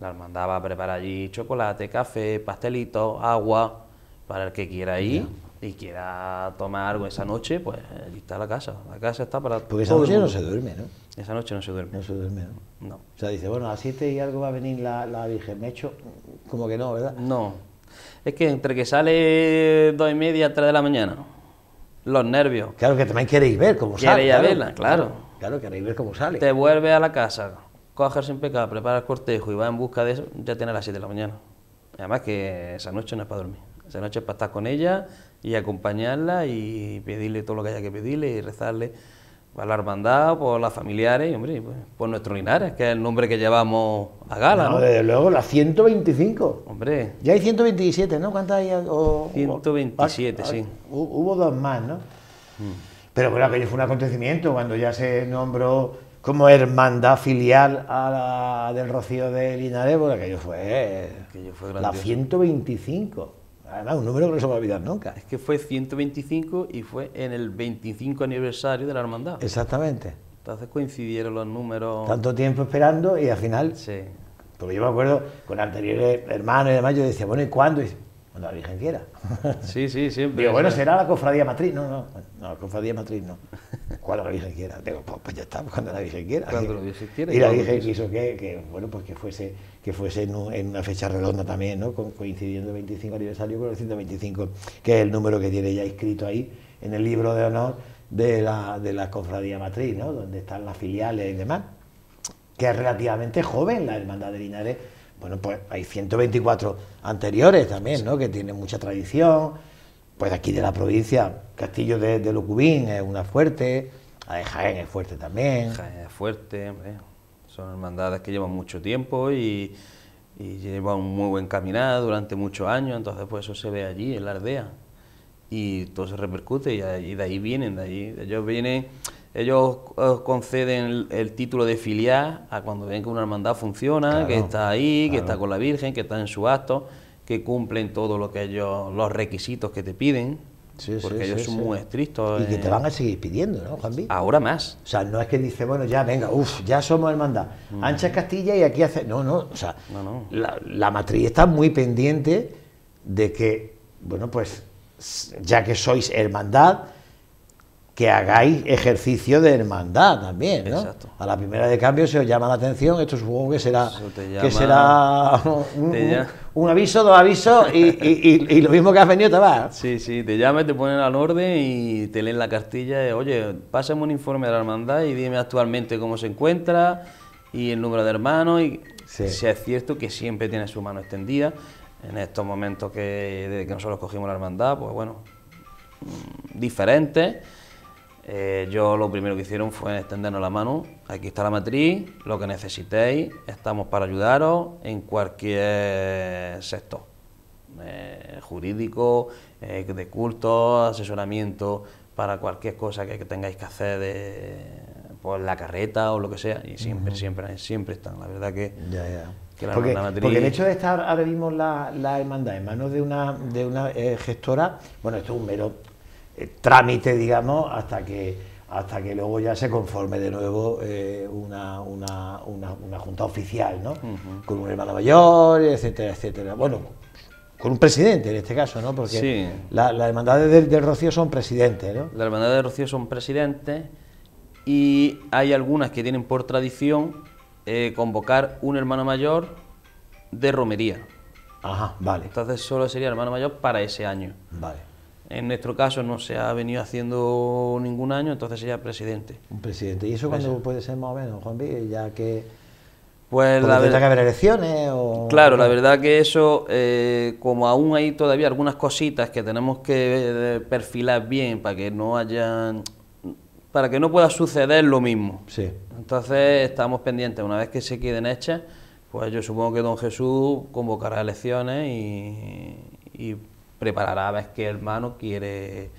la mandaba a preparar allí chocolate, café, pastelitos, agua, para el que quiera ir y quiera tomar algo esa noche, pues está la casa. La casa está para. Porque esa noche no se duerme, ¿no? Esa noche no se duerme. No se duerme, ¿no? O sea, dice, bueno, a las 7 y algo va a venir la, la Virgen. Me como que no, ¿verdad? No. Es que entre que sale dos y media, tres de la mañana, los nervios. Claro que también queréis ver cómo sale. Queréis claro, verla, claro. claro. queréis ver cómo sale. Te vuelve a la casa, coges sin pecar, el cortejo y va en busca de eso, ya tiene las 7 de la mañana. Además que esa noche no es para dormir. Esa noche es para estar con ella, y acompañarla y pedirle todo lo que haya que pedirle y rezarle a la hermandad, por las familiares y, hombre, pues, por nuestro Linares, que es el nombre que llevamos a gala. No, desde luego, la 125. Hombre. Ya hay 127, ¿no? ¿Cuántas hay? 127, ah, sí. Ah, hubo dos más, ¿no? Mm. Pero bueno, aquello fue un acontecimiento cuando ya se nombró como hermandad filial a la del Rocío de Linares, porque aquello fue, aquello fue la 125. Además, un número que no se va a olvidar nunca. Es que fue 125 y fue en el 25 aniversario de la hermandad. Exactamente. Entonces coincidieron los números. Tanto tiempo esperando y al final. Sí. Porque yo me acuerdo con anteriores hermanos y demás, yo decía, bueno, ¿y cuándo? cuando la Virgen quiera. Sí, sí, siempre. Digo, bueno, será la cofradía matriz. No, no, no, la cofradía matriz no. cuando la Virgen quiera. Digo, pues, pues ya está, pues cuando la Virgen quiera. Y la Virgen quiso que, bueno, pues que fuese, que fuese en, una fecha redonda también, ¿no? coincidiendo el 25 aniversario con el 125, que es el número que tiene ya escrito ahí en el libro de honor de la, de la cofradía matriz, ¿no? Donde están las filiales y demás, que es relativamente joven la hermandad de Linares. Bueno, pues hay 124 anteriores también, ¿no? Que tienen mucha tradición, pues aquí de la provincia, Castillo de, Lucubín es una fuerte, Jaén es fuerte también. Jaén es fuerte, son hermandades que llevan mucho tiempo y, y llevan un muy buen caminado durante muchos años, entonces pues eso se ve allí, en la aldea, y todo se repercute y, de ahí vienen, de ahí, ellos vienen, ellos conceden el, título de filial a cuando ven que una hermandad funciona, que está ahí, que está con la Virgen, que está en su acto, que cumplen todos lo que los requisitos que te piden. porque ellos son muy estrictos. Y que te eh. van a seguir pidiendo, ¿no, Juanvi? Ahora más. O sea, no es que dice, bueno, ya, venga, uff, ya somos hermandad. Mm. Ancha Castilla y aquí hace. No, no, o sea, La, la, matriz está muy pendiente de que, bueno, pues, ya que sois hermandad, que hagáis ejercicio de hermandad también, ¿no? Exacto. A la primera de cambio se os llama la atención, esto supongo que será, que será un, aviso, dos avisos y, lo mismo que has venido te va. Sí, sí, te llaman, te ponen al orden y te leen la cartilla, de... oye, pásame un informe de la hermandad y dime actualmente cómo se encuentra y el número de hermanos y si es cierto que siempre tiene su mano extendida. En estos momentos que, que nosotros cogimos la hermandad, pues bueno, mm, ...diferente... Eh, yo lo primero que hicieron fue extendernos la mano. Aquí está la matriz, lo que necesitéis, estamos para ayudaros en cualquier sector. Eh, jurídico, eh, de culto, asesoramiento, para cualquier cosa que, tengáis que hacer por la carreta o lo que sea. Y siempre, siempre, siempre están. La verdad que, la, matriz... porque, el hecho de estar ahora mismo la, la hermandad en manos de una, de una gestora, bueno, esto es un mero eh, trámite, digamos, hasta que hasta que luego ya se conforme de nuevo eh, una, una, una, junta oficial, ¿no? Con un hermano mayor, etcétera, etcétera. Bueno, con un presidente en este caso, ¿no? Porque las la hermandades del, Rocío son presidentes, ¿no? Las hermandades de Rocío son presidentes y hay algunas que tienen por tradición eh, convocar un hermano mayor de romería. Ajá, vale. Entonces solo sería hermano mayor para ese año. Vale. En nuestro caso no se ha venido haciendo ningún año, entonces sería presidente. Un presidente. ¿Y eso cuándo puede ser más o menos, Juan Ya que. Pues la verdad. que haber elecciones o. Claro, la verdad que eso, eh, como aún hay todavía algunas cositas que tenemos que eh, perfilar bien para que no hayan. para que no pueda suceder lo mismo. Sí. Entonces estamos pendientes, una vez que se queden hechas, pues yo supongo que don Jesús convocará elecciones y preparará a ver qué hermano quiere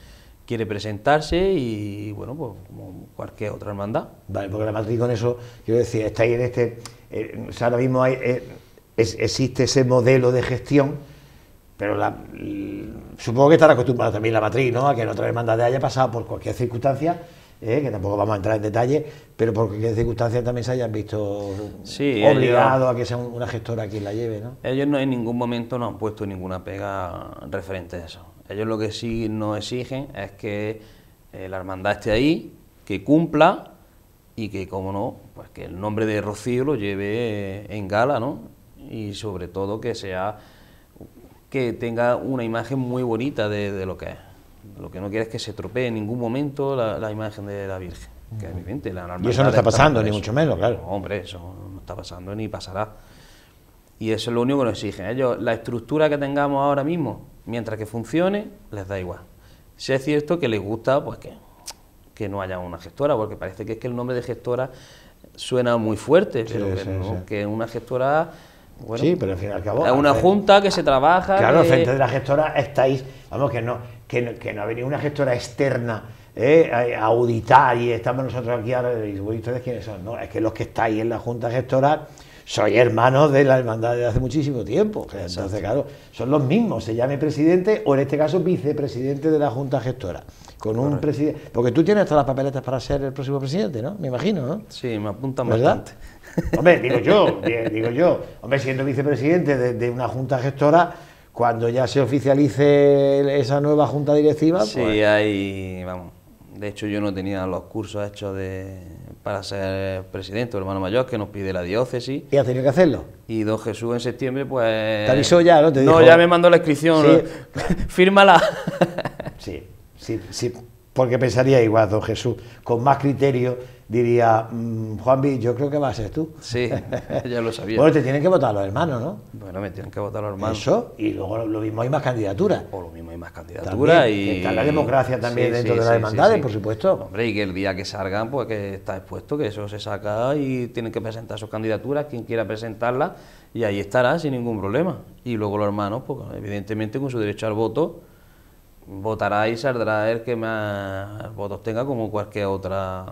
quiere presentarse y bueno, pues como cualquier otra hermandad. Vale, porque la matriz con eso, quiero decir, está ahí en este, eh, o sea, ahora mismo eh, existe ese modelo de gestión, pero la, supongo que estará acostumbrada también la matriz, ¿no? A que en otra hermandad haya pasado por cualquier circunstancia ¿eh? que tampoco vamos a entrar en detalle, pero porque qué circunstancias también se hayan visto obligado obligados a que sea una gestora quien la lleve. ¿no? Ellos no en ningún momento no han puesto ninguna pega referente a eso. Ellos lo que sí nos exigen es que eh, la hermandad esté ahí, que cumpla y que, como no, pues que el nombre de Rocío lo lleve eh, en gala, ¿no? Y sobre todo que sea que tenga una imagen muy bonita de lo que es. Lo que no quiere es que se tropee en ningún momento la, imagen de la Virgen. Que mm. la y eso no está pasando, ni mucho menos, claro. hombre, eso no está pasando ni pasará. Y eso es lo único que nos exigen ellos. La estructura que tengamos ahora mismo, mientras que funcione, les da igual. Si es cierto que les gusta, pues que, que no haya una gestora, porque parece que es que el nombre de gestora suena muy fuerte, que, una gestora... Bueno, sí, pero al fin y Es una junta que se trabaja... Claro, frente eh, de la gestora estáis... Vamos, que no que no, ha venido una gestora externa eh, a auditar y estamos nosotros aquí ahora y ustedes quiénes son? No, es que los que estáis en la junta gestora soy hermano de la hermandad de hace muchísimo tiempo. entonces, claro, son los mismos, se llame presidente o en este caso vicepresidente de la junta gestora. Con un presidente. Porque tú tienes todas las papeletas para ser el próximo presidente, ¿no? Me imagino, ¿no? Sí, me apuntan ¿verdad? bastante. Hombre, digo yo, digo yo. Hombre, siendo vicepresidente de una junta gestora, cuando ya se oficialice esa nueva junta directiva. Sí, pues- ahí, vamos. De hecho, yo no tenía los cursos hechos de, para ser presidente, hermano mayor, que nos pide la diócesis. ¿Y ha tenido que hacerlo? Y don Jesús en septiembre, pues. Te ya, ¿no? no, ya me mandó la inscripción. Sí. Fírmala. sí, sí, sí porque pensaría igual, don Jesús, con más criterio, diría, mm, Juan Juanvi, yo creo que va a ser tú. Sí, ya lo sabía. bueno, te tienen que votar los hermanos, ¿no? Bueno, me tienen que votar los hermanos. Eso, y luego lo mismo hay más candidaturas. O lo mismo hay más candidaturas. Y... Está la democracia también dentro de las demandades, por supuesto. Hombre, y que el día que salgan, pues que está expuesto, que eso se saca y tienen que presentar sus candidaturas, quien quiera presentarlas, y ahí estará sin ningún problema. Y luego los hermanos, pues evidentemente con su derecho al voto votará y saldrá el que más votos tenga como cualquier otra...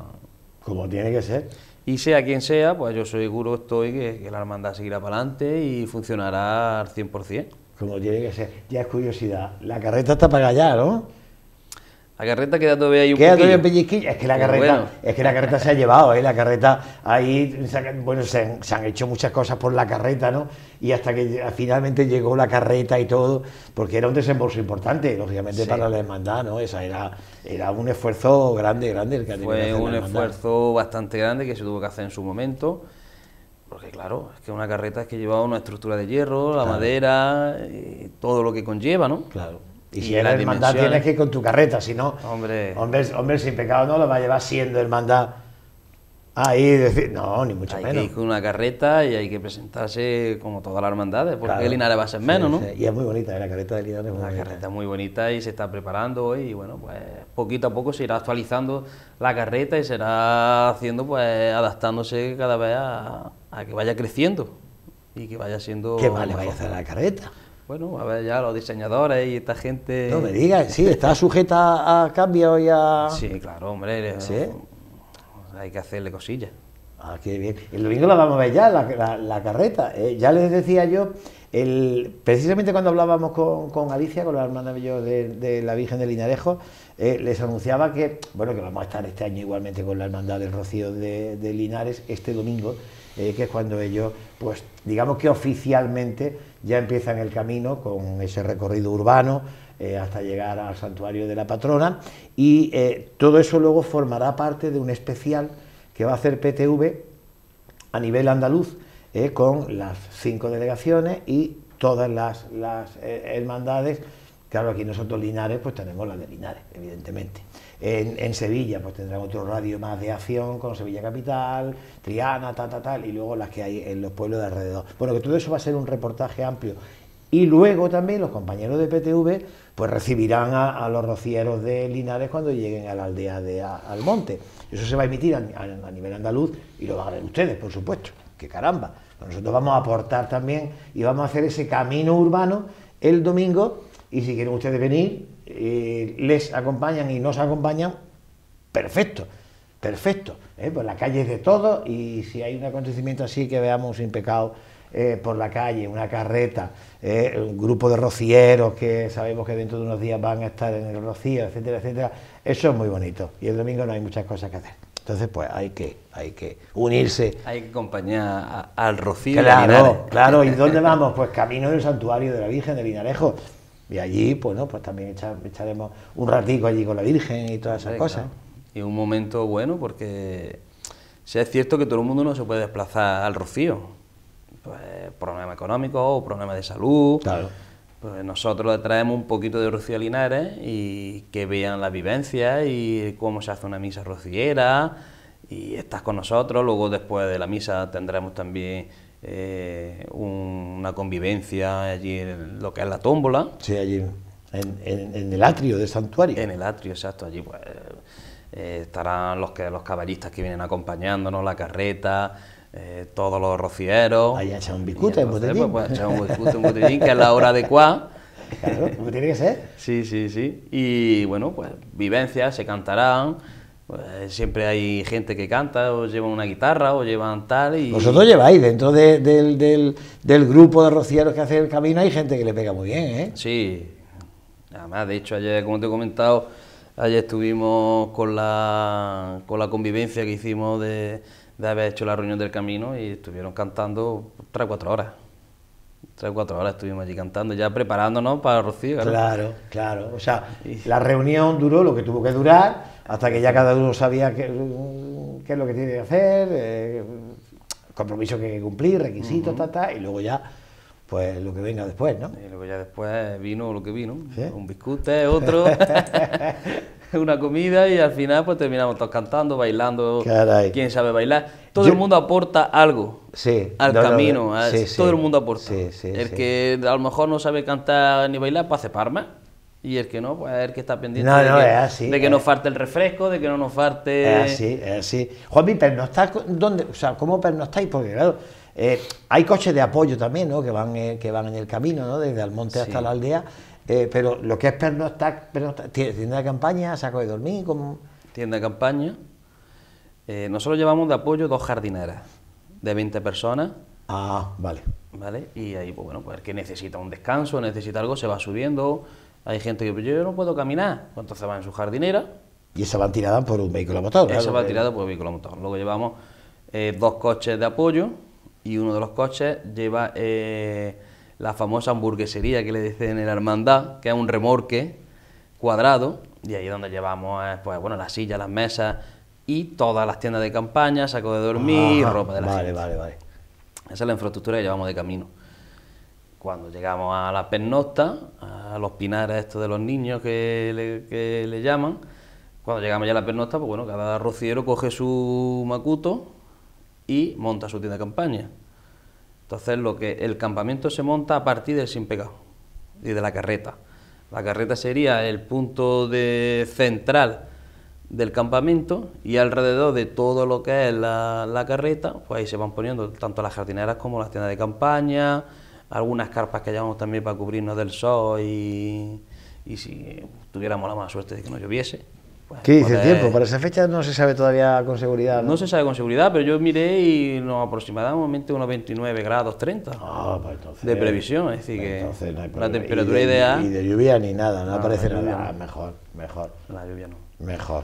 Como tiene que ser. Y sea quien sea, pues yo soy seguro estoy que, que la hermandad seguirá para adelante y funcionará al 100%. Como tiene que ser. Ya es curiosidad, la carreta está para allá, ¿no? La carreta queda todavía ahí un Queda todavía Es que la carreta, es que la carreta se ha llevado, ¿eh? La carreta ahí, bueno, se han, hecho muchas cosas por la carreta, ¿no? Y hasta que finalmente llegó la carreta y todo, porque era un desembolso importante, lógicamente, para la hermandad, ¿no? Esa era, era un esfuerzo grande, grande el que Fue un esfuerzo bastante grande que se tuvo que hacer en su momento. Porque claro, es que una carreta es que llevaba una estructura de hierro, la madera, eh, todo lo que conlleva, ¿no? Claro. Y, si era hermandad tienes ¿eh? que ir con tu carreta, si no. Hombre. hombre. Hombre, sin pecado no lo va a llevar siendo hermandad. Ahí decir, no, ni mucho menos. Hay que ir con una carreta y hay que presentarse como todas las hermandades, porque el Linares va a ser menos, ¿no? Y es muy bonita, ¿eh? la carreta de Linares. Es la carreta es ¿eh? muy bonita y se está preparando hoy y bueno, pues poquito a poco se irá actualizando la carreta y será haciendo, pues adaptándose cada vez a, que vaya creciendo y que vaya siendo... ¿Qué vale vaya a hacer la carreta? Bueno, a ver, ya los diseñadores y esta gente. No me digas, sí, está sujeta a cambios y a. Sí, claro, hombre. ¿Sí? Hay que hacerle cosillas. Ah, qué bien. El domingo la vamos a ver ya, la, la, carreta. Eh, ya les decía yo, el, precisamente cuando hablábamos con, Alicia, con la hermana de, la Virgen de Linarejo, eh, les anunciaba que, bueno, que vamos a estar este año igualmente con la Hermandad del Rocío de, de Linares este domingo. Eh, que es cuando ellos, pues digamos que oficialmente ya empiezan el camino con ese recorrido urbano eh, hasta llegar al santuario de la patrona y eh, todo eso luego formará parte de un especial que va a hacer PTV a nivel andaluz con las cinco delegaciones y todas las, las hermandades. Claro, aquí nosotros Linares, pues tenemos la de Linares, evidentemente. En, Sevilla, pues tendrán otro radio más de acción con Sevilla Capital, Triana, tal, tal, tal, y luego las que hay en los pueblos de alrededor. Bueno, que todo eso va a ser un reportaje amplio. Y luego también los compañeros de PTV pues recibirán a, los rocieros de Linares cuando lleguen a la aldea de Almonte... Eso se va a emitir a, a nivel andaluz y lo van a ver ustedes, por supuesto. ¡Qué caramba! Nosotros vamos a aportar también y vamos a hacer ese camino urbano el domingo y si quieren ustedes venir, eh, les acompañan y nos acompañan, perfecto, perfecto. Pues la calle es de todo y si hay un acontecimiento así que veamos sin pecado eh, por la calle, una carreta, un grupo de rocieros que sabemos que dentro de unos días van a estar en el rocío, etcétera, etcétera, eso es muy bonito y el domingo no hay muchas cosas que hacer. Entonces, pues hay que, hay que unirse. Hay que acompañar al rocío. Claro, claro. ¿Y dónde vamos? Pues camino del santuario de la Virgen de Linarejo. Y allí, pues, ¿no? pues también echaremos un ratico allí con la Virgen y todas esas cosas. Y un momento bueno porque si es cierto que todo el mundo no se puede desplazar al Rocío, pues problema económico o problema de salud. Claro. Pues nosotros le traemos un poquito de Rocío Linares y que vean la vivencia y cómo se hace una misa rociera y estás con nosotros, luego después de la misa tendremos también eh, una convivencia allí en lo que es la tómbola. Sí, allí en, el atrio del santuario. En el atrio, exacto, allí pues eh, estarán los, que, los caballistas que vienen acompañándonos, la carreta, eh, todos los rocieros. Ahí echado un bicute, un botellín. Pues, pues un bicute, un botellín, que es la hora adecuada. Claro, como tiene que ser. Sí, sí, sí. Y bueno, pues vivencias, se cantarán. Pues siempre hay gente que canta, o lleva una guitarra, o llevan tal. Y... Vosotros lleváis, dentro del, del, grupo de rocieros que hace el camino, hay gente que le pega muy bien, ¿eh? Sí. Además, de hecho, ayer, como te he comentado, ayer estuvimos con la, con la convivencia que hicimos de, de haber hecho la reunión del camino y estuvieron cantando tres o cuatro horas tres o cuatro horas estuvimos allí cantando, ya preparándonos para Rocío. Claro, claro. O sea, la reunión duró lo que tuvo que durar, hasta que ya cada uno sabía qué, qué es lo que tiene que hacer, eh, compromiso que cumplir, requisitos, uh y luego ya, pues lo que venga después, ¿no? Y luego ya después vino lo que vino, un biscute, otro, una comida y al final pues terminamos todos cantando, bailando, Caray. quién sabe bailar. Todo el mundo aporta algo al camino. todo el mundo aporta. el que a lo mejor no sabe cantar ni bailar, pues hace parma. Y el que no, pues el que está pendiente de, que, no falte el refresco, de que no nos falte... así, así. Juanmi, pero no está... ¿dónde, o sea, ¿cómo estáis? Porque claro, eh, hay coches de apoyo también, ¿no? Que van, eh, que van en el camino, ¿no? Desde el monte hasta la aldea. Eh, pero lo que es pernoctar, está tienda de campaña, saco de dormir, como... Tienda de campaña. nosotros llevamos de apoyo dos jardineras de 20 personas. Ah, vale. ¿Vale? Y ahí, pues bueno, pues el que necesita un descanso, necesita algo, se va subiendo. Hay gente que, yo no puedo caminar, pues entonces va en su jardinera. Y esa va tirada por un vehículo motor. Esa va tirada por un vehículo motor. Luego llevamos eh, dos coches de apoyo y uno de los coches lleva eh, la famosa hamburguesería que le dicen en la hermandad, que es un remorque cuadrado, y ahí es donde llevamos, eh, pues bueno, las sillas, las mesas, y todas las tiendas de campaña, saco de dormir, ropa de la vale, Vale, vale, vale. Esa es la infraestructura que llevamos de camino. Cuando llegamos a la pernocta... a los pinares estos de los niños que le, llaman, cuando llegamos ya a la pernocta, pues bueno, cada rociero coge su macuto y monta su tienda de campaña. Entonces lo que el campamento se monta a partir del sin pegado. y de la carreta. La carreta sería el punto de central del campamento y alrededor de todo lo que es la, carreta, pues ahí se van poniendo tanto las jardineras como las tiendas de campaña, algunas carpas que llevamos también para cubrirnos del sol y, y si tuviéramos la mala suerte de que no lloviese. Pues ¿Qué dice el pues tiempo? Para esa fecha no se sabe todavía con seguridad. No, se sabe con seguridad, pero yo miré y nos aproximadamente unos 29 grados 30 ah, pues de previsión, es decir que la temperatura ideal. Y de lluvia ni nada, no, aparece nada. Ah, mejor, mejor. La lluvia no. Mejor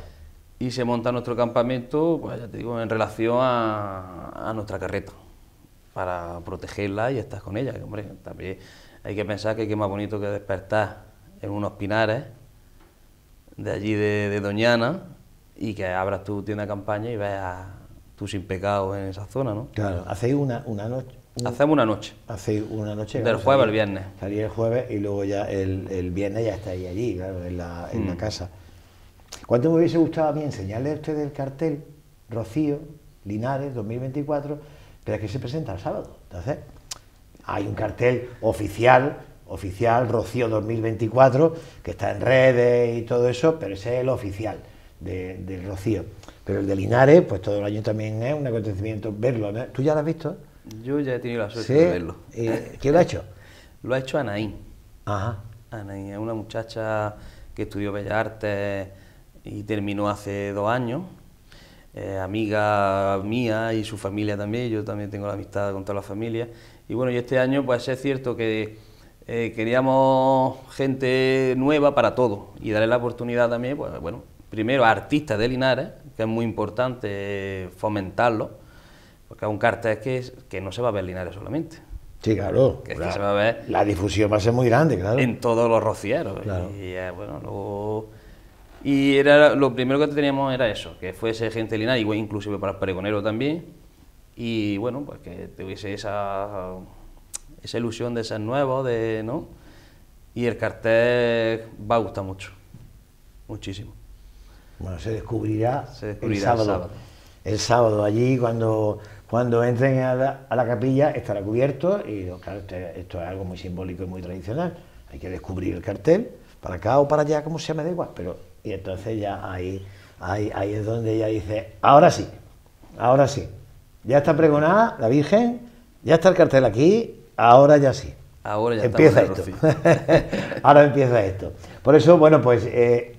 y se monta nuestro campamento, pues ya te digo, en relación a, nuestra carreta, para protegerla y estar con ella. Que, hombre, también hay que pensar que qué más bonito que despertar en unos pinares de allí de, Doñana y que abras tu tienda de campaña y veas tú sin pecado en esa zona, ¿no? Claro, hacéis una, una noche. Hacemos una noche. Hacéis una noche. Del jueves al viernes. Salí el jueves y luego ya el, viernes ya estáis allí, en la, en la mm. casa. ¿Cuánto me hubiese gustado a mí enseñarle a usted el cartel Rocío Linares 2024, pero que se presenta el sábado? Entonces, hay un cartel oficial, oficial Rocío 2024, que está en redes y todo eso, pero ese es el oficial del de Rocío. Pero el de Linares, pues todo el año también es un acontecimiento verlo. ¿Tú ya lo has visto? Yo ya he tenido la suerte de verlo. Eh, ¿Quién lo ha hecho? Lo ha hecho Anaín. Ajá. Anaín es una muchacha que estudió Bellas Artes y terminó hace dos años. Eh, amiga mía y su familia también, yo también tengo la amistad con toda la familia. Y bueno, y este año pues es cierto que eh, queríamos gente nueva para todo y darle la oportunidad también, pues, bueno, primero a artistas de Linares, que es muy importante fomentarlo, porque es un cartel que, que no se va a ver Linares solamente. Sí, claro. la difusión va a ser muy grande, claro. En todos los rocieros. Y, eh, bueno, y era, lo primero que teníamos era eso, que fuese gente y inclusive para el pregonero también, y bueno, pues que tuviese esa, esa ilusión de ser nuevo, de, ¿no? Y el cartel va a gustar mucho, muchísimo. Bueno, se descubrirá, el, sábado, el, sábado. allí cuando, cuando entren a la, capilla estará cubierto y claro, este, esto es algo muy simbólico y muy tradicional. Hay que descubrir el cartel, para acá o para allá, como se me da igual, pero y entonces ya ahí, ahí, es donde ella dice, ahora sí, ahora sí. Ya está pregonada la Virgen, ya está el cartel aquí, ahora ya sí. Ahora ya empieza esto. ahora empieza esto. Por eso, bueno, pues eh,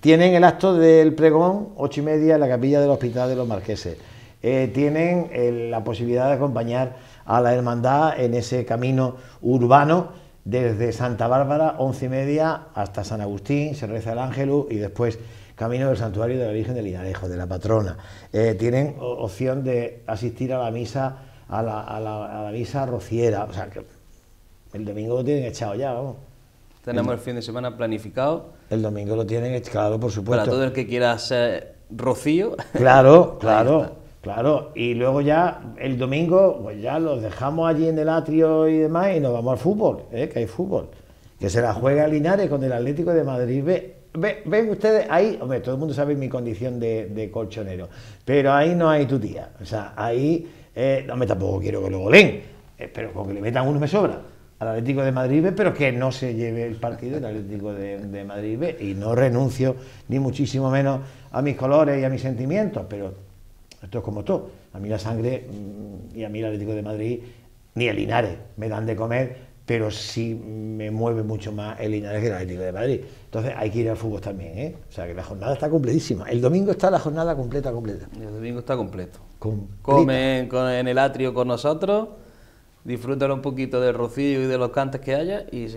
tienen el acto del pregón, ocho y media, en la capilla del Hospital de los Marqueses. Eh, tienen eh, la posibilidad de acompañar a la hermandad en ese camino urbano desde Santa Bárbara, once y media, hasta San Agustín, se reza el Ángelu y después camino del santuario de la Virgen del Linarejo, de la patrona. Eh, tienen opción de asistir a la misa, a la, misa rociera, o sea que el domingo lo tienen echado ya, vamos. Tenemos el, fin de semana planificado. El domingo lo tienen echado, por supuesto. Para todo el que quiera ser rocío. Claro, claro. Claro, y luego ya el domingo, pues ya los dejamos allí en el atrio y demás y nos vamos al fútbol, ¿eh? que hay fútbol. Que se la juega Linares con el Atlético de Madrid. Ve, ven ustedes, ahí, hombre, todo el mundo sabe mi condición de, colchonero, pero ahí no hay tu tía. O sea, ahí, eh, no me tampoco quiero que luego goleen, eh, pero con que le metan uno me sobra al Atlético de Madrid B, pero que no se lleve el partido el Atlético de, Madrid B. Y no renuncio, ni muchísimo menos, a mis colores y a mis sentimientos, pero esto es como todo. A mí la sangre mm, y a mí el Atlético de Madrid, ni el Linares, me dan de comer, pero sí me mueve mucho más el Linares que el Atlético de Madrid. Entonces hay que ir al fútbol también, ¿eh? O sea que la jornada está completísima. El domingo está la jornada completa, completa. El domingo está completo. Comen en el atrio con nosotros, disfrutan un poquito del rocío y de los cantes que haya y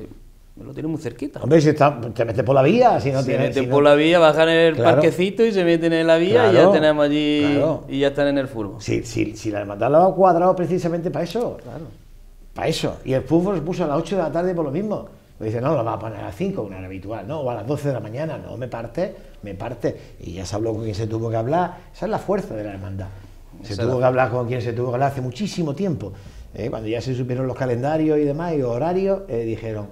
lo tiene muy cerquita. Hombre, si te metes por la vía, si no tienes. Se mete por la vía, bajan en el parquecito y se meten en la vía y ya tenemos allí y ya están en el fútbol. Sí sí si la hermandad la ha cuadrado precisamente para eso. Claro. Para eso. Y el fútbol se puso a las 8 de la tarde por lo mismo. Me pues dice, no, lo va a poner a las 5, una hora habitual, ¿no? O a las 12 de la mañana, no, me parte, me parte. Y ya se habló con quien se tuvo que hablar. Esa es la fuerza de la hermandad. Se tuvo que hablar con quien se tuvo que hablar hace muchísimo tiempo. Eh, cuando ya se supieron los calendarios y demás y los horarios, eh, dijeron,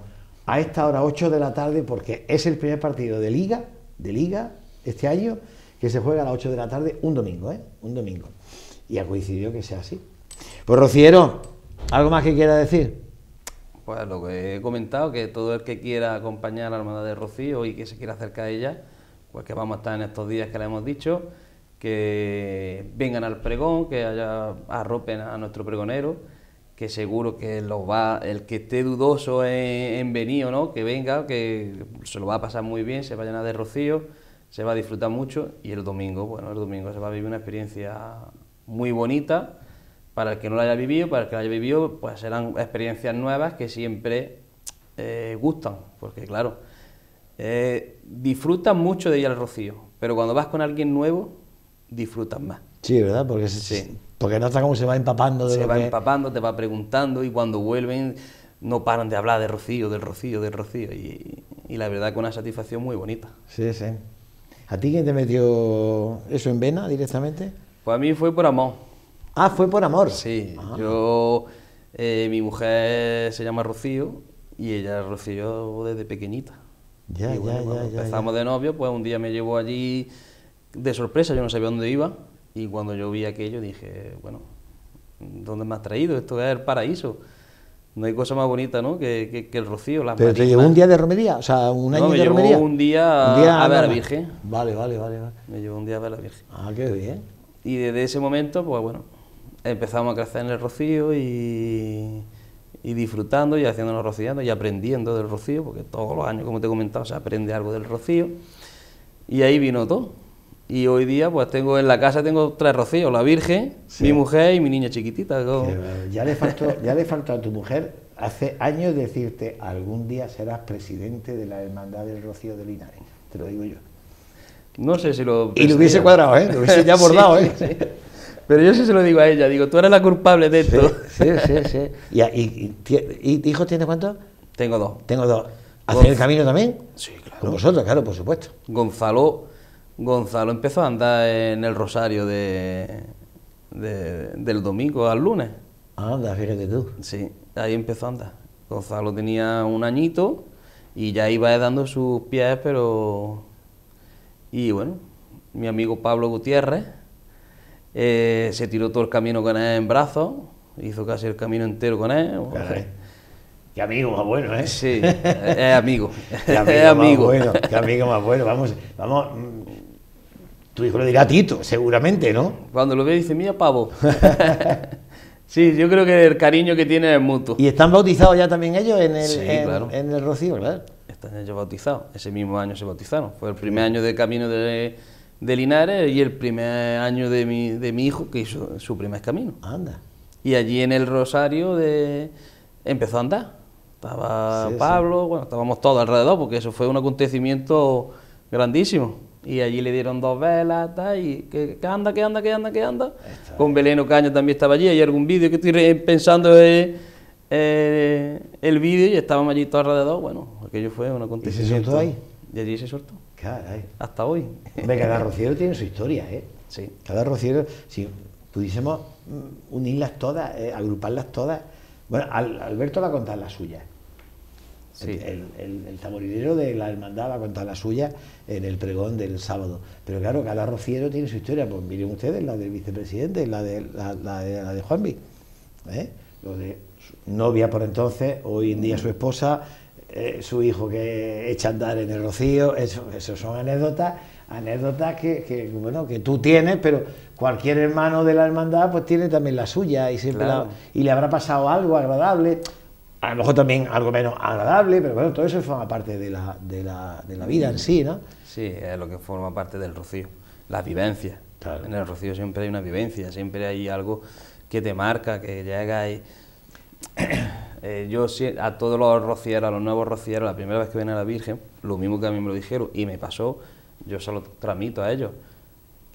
a esta hora, 8 de la tarde, porque es el primer partido de Liga, de Liga, este año, que se juega a las 8 de la tarde, un domingo, ¿eh? Un domingo. Y ha coincidido que sea así. Pues Rociero, ¿algo más que quiera decir? Pues lo que he comentado, que todo el que quiera acompañar a la hermana de Rocío y que se quiera acercar a ella, pues que vamos a estar en estos días que le hemos dicho, que vengan al pregón, que haya, arropen a nuestro pregonero que seguro que lo va, el que esté dudoso en, venir o no, que venga, que se lo va a pasar muy bien, se va a llenar de rocío, se va a disfrutar mucho y el domingo, bueno, el domingo se va a vivir una experiencia muy bonita para el que no la haya vivido, para el que la haya vivido, pues serán experiencias nuevas que siempre eh, gustan, porque claro, eh, disfrutan mucho de ir al rocío, pero cuando vas con alguien nuevo, disfrutan más. Sí, ¿verdad? Porque sí. Porque nota cómo se va empapando de Se va empapando, te va preguntando y cuando vuelven no paran de hablar de Rocío, del Rocío, del Rocío. Y, la verdad que una satisfacción muy bonita. Sí, sí. ¿A ti quién te metió eso en vena directamente? Pues a mí fue por amor. Ah, fue por amor. Sí, ah. yo, eh, mi mujer se llama Rocío y ella Rocío desde pequeñita. Ya, ya, ya, ya, Empezamos de novio, pues un día me llevó allí de sorpresa, yo no sabía dónde iba y cuando yo vi aquello dije, bueno, ¿dónde me has traído? Esto es el paraíso. No hay cosa más bonita, ¿no? Que, el rocío, las Pero te llevó un día de romería, o sea, un año me de llevó romería. un día, a ver a la Virgen. Vale, vale, vale, Me llevó un día a ver a la Virgen. Ah, qué bien. Y desde ese momento, pues bueno, empezamos a crecer en el rocío y, y disfrutando y haciéndonos rociando y aprendiendo del rocío, porque todos los años, como te he comentado, se aprende algo del rocío. Y ahí vino todo. Y hoy día, pues tengo en la casa tengo tres rocíos, la Virgen, mi mujer y mi niña chiquitita. Ya, le faltó, ya le faltó a tu mujer hace años decirte, algún día serás presidente de la Hermandad del Rocío de Linares, te lo digo yo. No sé si lo... Y lo hubiese cuadrado, ¿eh? Lo hubiese ya abordado, ¿eh? Pero yo sí se lo digo a ella, digo, tú eres la culpable de esto. Sí, sí, sí. ¿Y, y, y, cuántos? Tengo dos. Tengo dos. el camino también? Sí, claro. Con vosotros, claro, por supuesto. Gonzalo Gonzalo empezó a andar en el rosario de, del domingo al lunes. Anda, fíjate tú. Sí, ahí empezó a andar. Gonzalo tenía un añito y ya iba dando sus pies, pero... Y bueno, mi amigo Pablo Gutiérrez eh, se tiró todo el camino con él en brazos, hizo casi el camino entero con él. Qué amigo más bueno, ¿eh? Sí, es amigo. amigo, es amigo. bueno, qué amigo más bueno. Vamos, vamos tu hijo le dirá Tito, seguramente, ¿no? Cuando lo ve dice, mira, pavo. sí, yo creo que el cariño que tiene es mutuo. ¿Y están bautizados ya también ellos en el, sí, en, claro. el Rocío, verdad? Están ellos bautizados, ese mismo año se bautizaron. Fue el primer año de camino de, Linares y el primer año de mi, de mi hijo que hizo su primer camino. Anda. Y allí en el Rosario de, empezó a andar. Estaba Pablo, bueno, estábamos todos alrededor porque eso fue un acontecimiento grandísimo. Y allí le dieron dos velas, tal, y que, anda, que anda, que anda, que anda. Con Belén Ocaña también estaba allí, hay algún vídeo que estoy pensando eh, eh, el vídeo y estábamos allí todos alrededor. Bueno, aquello fue una acontecimiento. ¿Y se soltó ahí? Y allí se soltó. Caray. Hasta hoy. Hombre, cada rociero tiene su historia, ¿eh? Sí. Cada rociero, si pudiésemos mm, unirlas todas, eh, agruparlas todas. Bueno, Alberto va a contar la suya. El, el, de la hermandad va a contar la suya en el pregón del sábado. Pero claro, cada rociero tiene su historia. Pues miren ustedes, la del vicepresidente, la de, la, la de, Juanvi. ¿eh? Lo de su novia por entonces, hoy en día su esposa, eh, su hijo que echa a andar en el rocío. Eso, son anécdotas anécdotas que, bueno que tú tienes, pero cualquier hermano de la hermandad pues tiene también la suya y siempre y le habrá pasado algo agradable a lo mejor también algo menos agradable, pero bueno, todo eso forma parte de la, de la, de la vida en sí, ¿no? Sí, es lo que forma parte del rocío, la vivencia. En el rocío siempre hay una vivencia, siempre hay algo que te marca, que llega y... eh, yo a todos los rocieros, a los nuevos rocieros, la primera vez que ven a la Virgen, lo mismo que a mí me lo dijeron y me pasó, yo se lo transmito a ellos.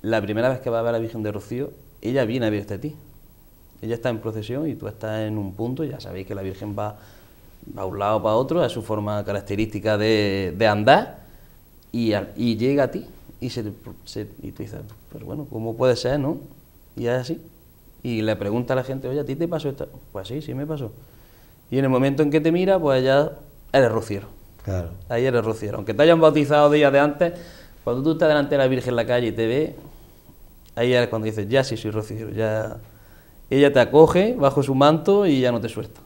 La primera vez que va a ver a la Virgen de Rocío, ella viene a verte a ti. Ella está en procesión y tú estás en un punto, ya sabéis que la Virgen va a un lado para otro, es su forma característica de, andar, y, llega a ti y, se, tú dices, pero bueno, ¿cómo puede ser, no? Y es así. Y le pregunta a la gente, oye, ¿a ti te pasó esto? Pues sí, sí me pasó. Y en el momento en que te mira, pues ya eres rociero. Claro. Ahí eres rociero. Aunque te hayan bautizado días de antes, cuando tú estás delante de la Virgen en la calle y te ve, ahí eres cuando dices, ya sí soy rociero, ya ella te acoge bajo su manto y ya no te suelta.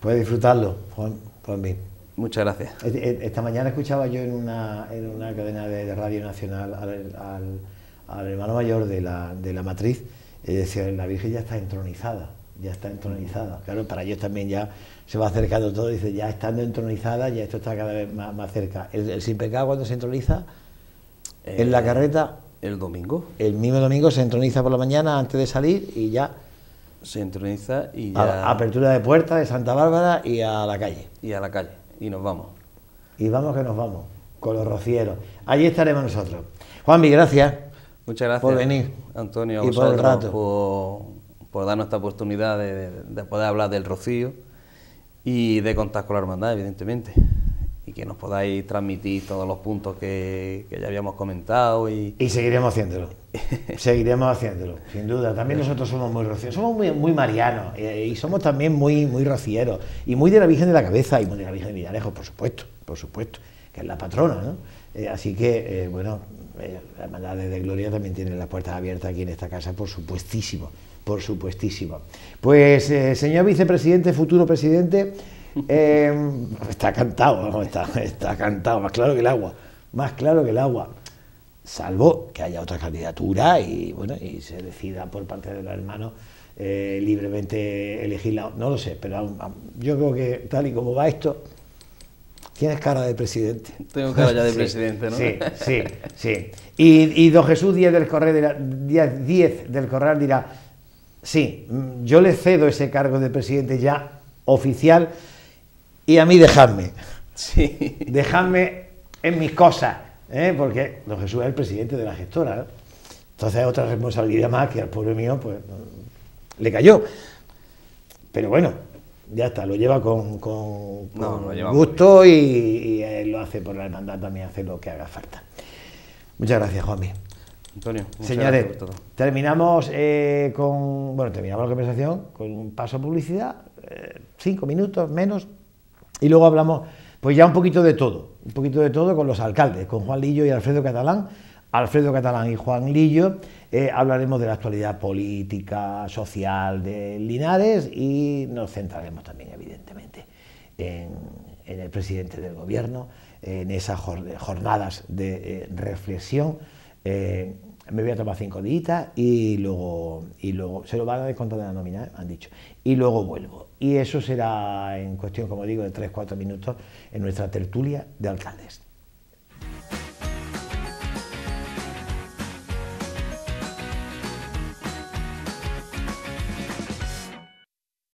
Puedes disfrutarlo, Juan, mí Muchas gracias. Esta mañana escuchaba yo en una, en una cadena de, radio nacional al, hermano mayor de la, de la matriz y decía, la Virgen ya está entronizada, ya está entronizada. Claro, para ellos también ya se va acercando todo, dice, ya estando entronizada, ya esto está cada vez más, cerca. ¿El, sin pecado cuando se entroniza? ¿En la eh, carreta? El domingo. El mismo domingo se entroniza por la mañana antes de salir y ya se entroniza y A apertura de puerta de Santa Bárbara y a la calle. Y a la calle, y nos vamos. Y vamos que nos vamos, con los rocieros. Allí estaremos nosotros. Juanmi, gracias. Muchas gracias. Por venir. Antonio, y por el rato. Por, darnos esta oportunidad de poder hablar del rocío y de contar con la hermandad, evidentemente y que nos podáis transmitir todos los puntos que, ya habíamos comentado. Y, y seguiremos haciéndolo, seguiremos haciéndolo, sin duda. También nosotros somos muy rocieros, somos muy, muy marianos eh, y somos también muy, muy rocieros y muy de la Virgen de la Cabeza y muy de la Virgen de Villarejo, por supuesto, por supuesto, que es la patrona, ¿no? Eh, así que, eh, bueno, la Hermandad de Gloria también tienen las puertas abiertas aquí en esta casa, por supuestísimo, por supuestísimo. Pues, señor vicepresidente, futuro presidente, Em, está cantado, está, cantado, más claro que el agua, más claro que el agua. Salvo que haya otra candidatura y bueno, y se decida por parte de los hermanos eh, libremente elegirla. No lo sé, pero yo creo que tal y como va esto, Tienes cara de presidente. Tengo cara ya de presidente, ¿no? Sí, sí, sí. Y, don Jesús Díaz del Corral dirá, sí, mm, yo le cedo ese cargo de presidente ya oficial y a mí dejadme. Sí. Dejadme en mis cosas, ¿eh? porque don Jesús es el presidente de la gestora. Entonces otra responsabilidad más que al pobre mío pues le cayó. Pero bueno, ya está, lo lleva con, gusto y, lo hace por la hermandad también, hace lo que haga falta. Muchas gracias, Juanmi. Antonio, señores, todo. terminamos eh, con, bueno, terminamos la conversación con un paso a publicidad, eh, cinco minutos menos, y luego hablamos, pues ya un poquito de todo, un poquito de todo con los alcaldes, con Juan Lillo y Alfredo Catalán. Alfredo Catalán y Juan Lillo eh, hablaremos de la actualidad política, social de Linares y nos centraremos también, evidentemente, en, el presidente del gobierno, en esas jornadas de eh, reflexión. Eh, me voy a tomar cinco días y luego, y luego se lo van a descontar de la nómina, han dicho, y luego vuelvo. Y eso será en cuestión, como digo, de 3-4 minutos en nuestra tertulia de alcaldes.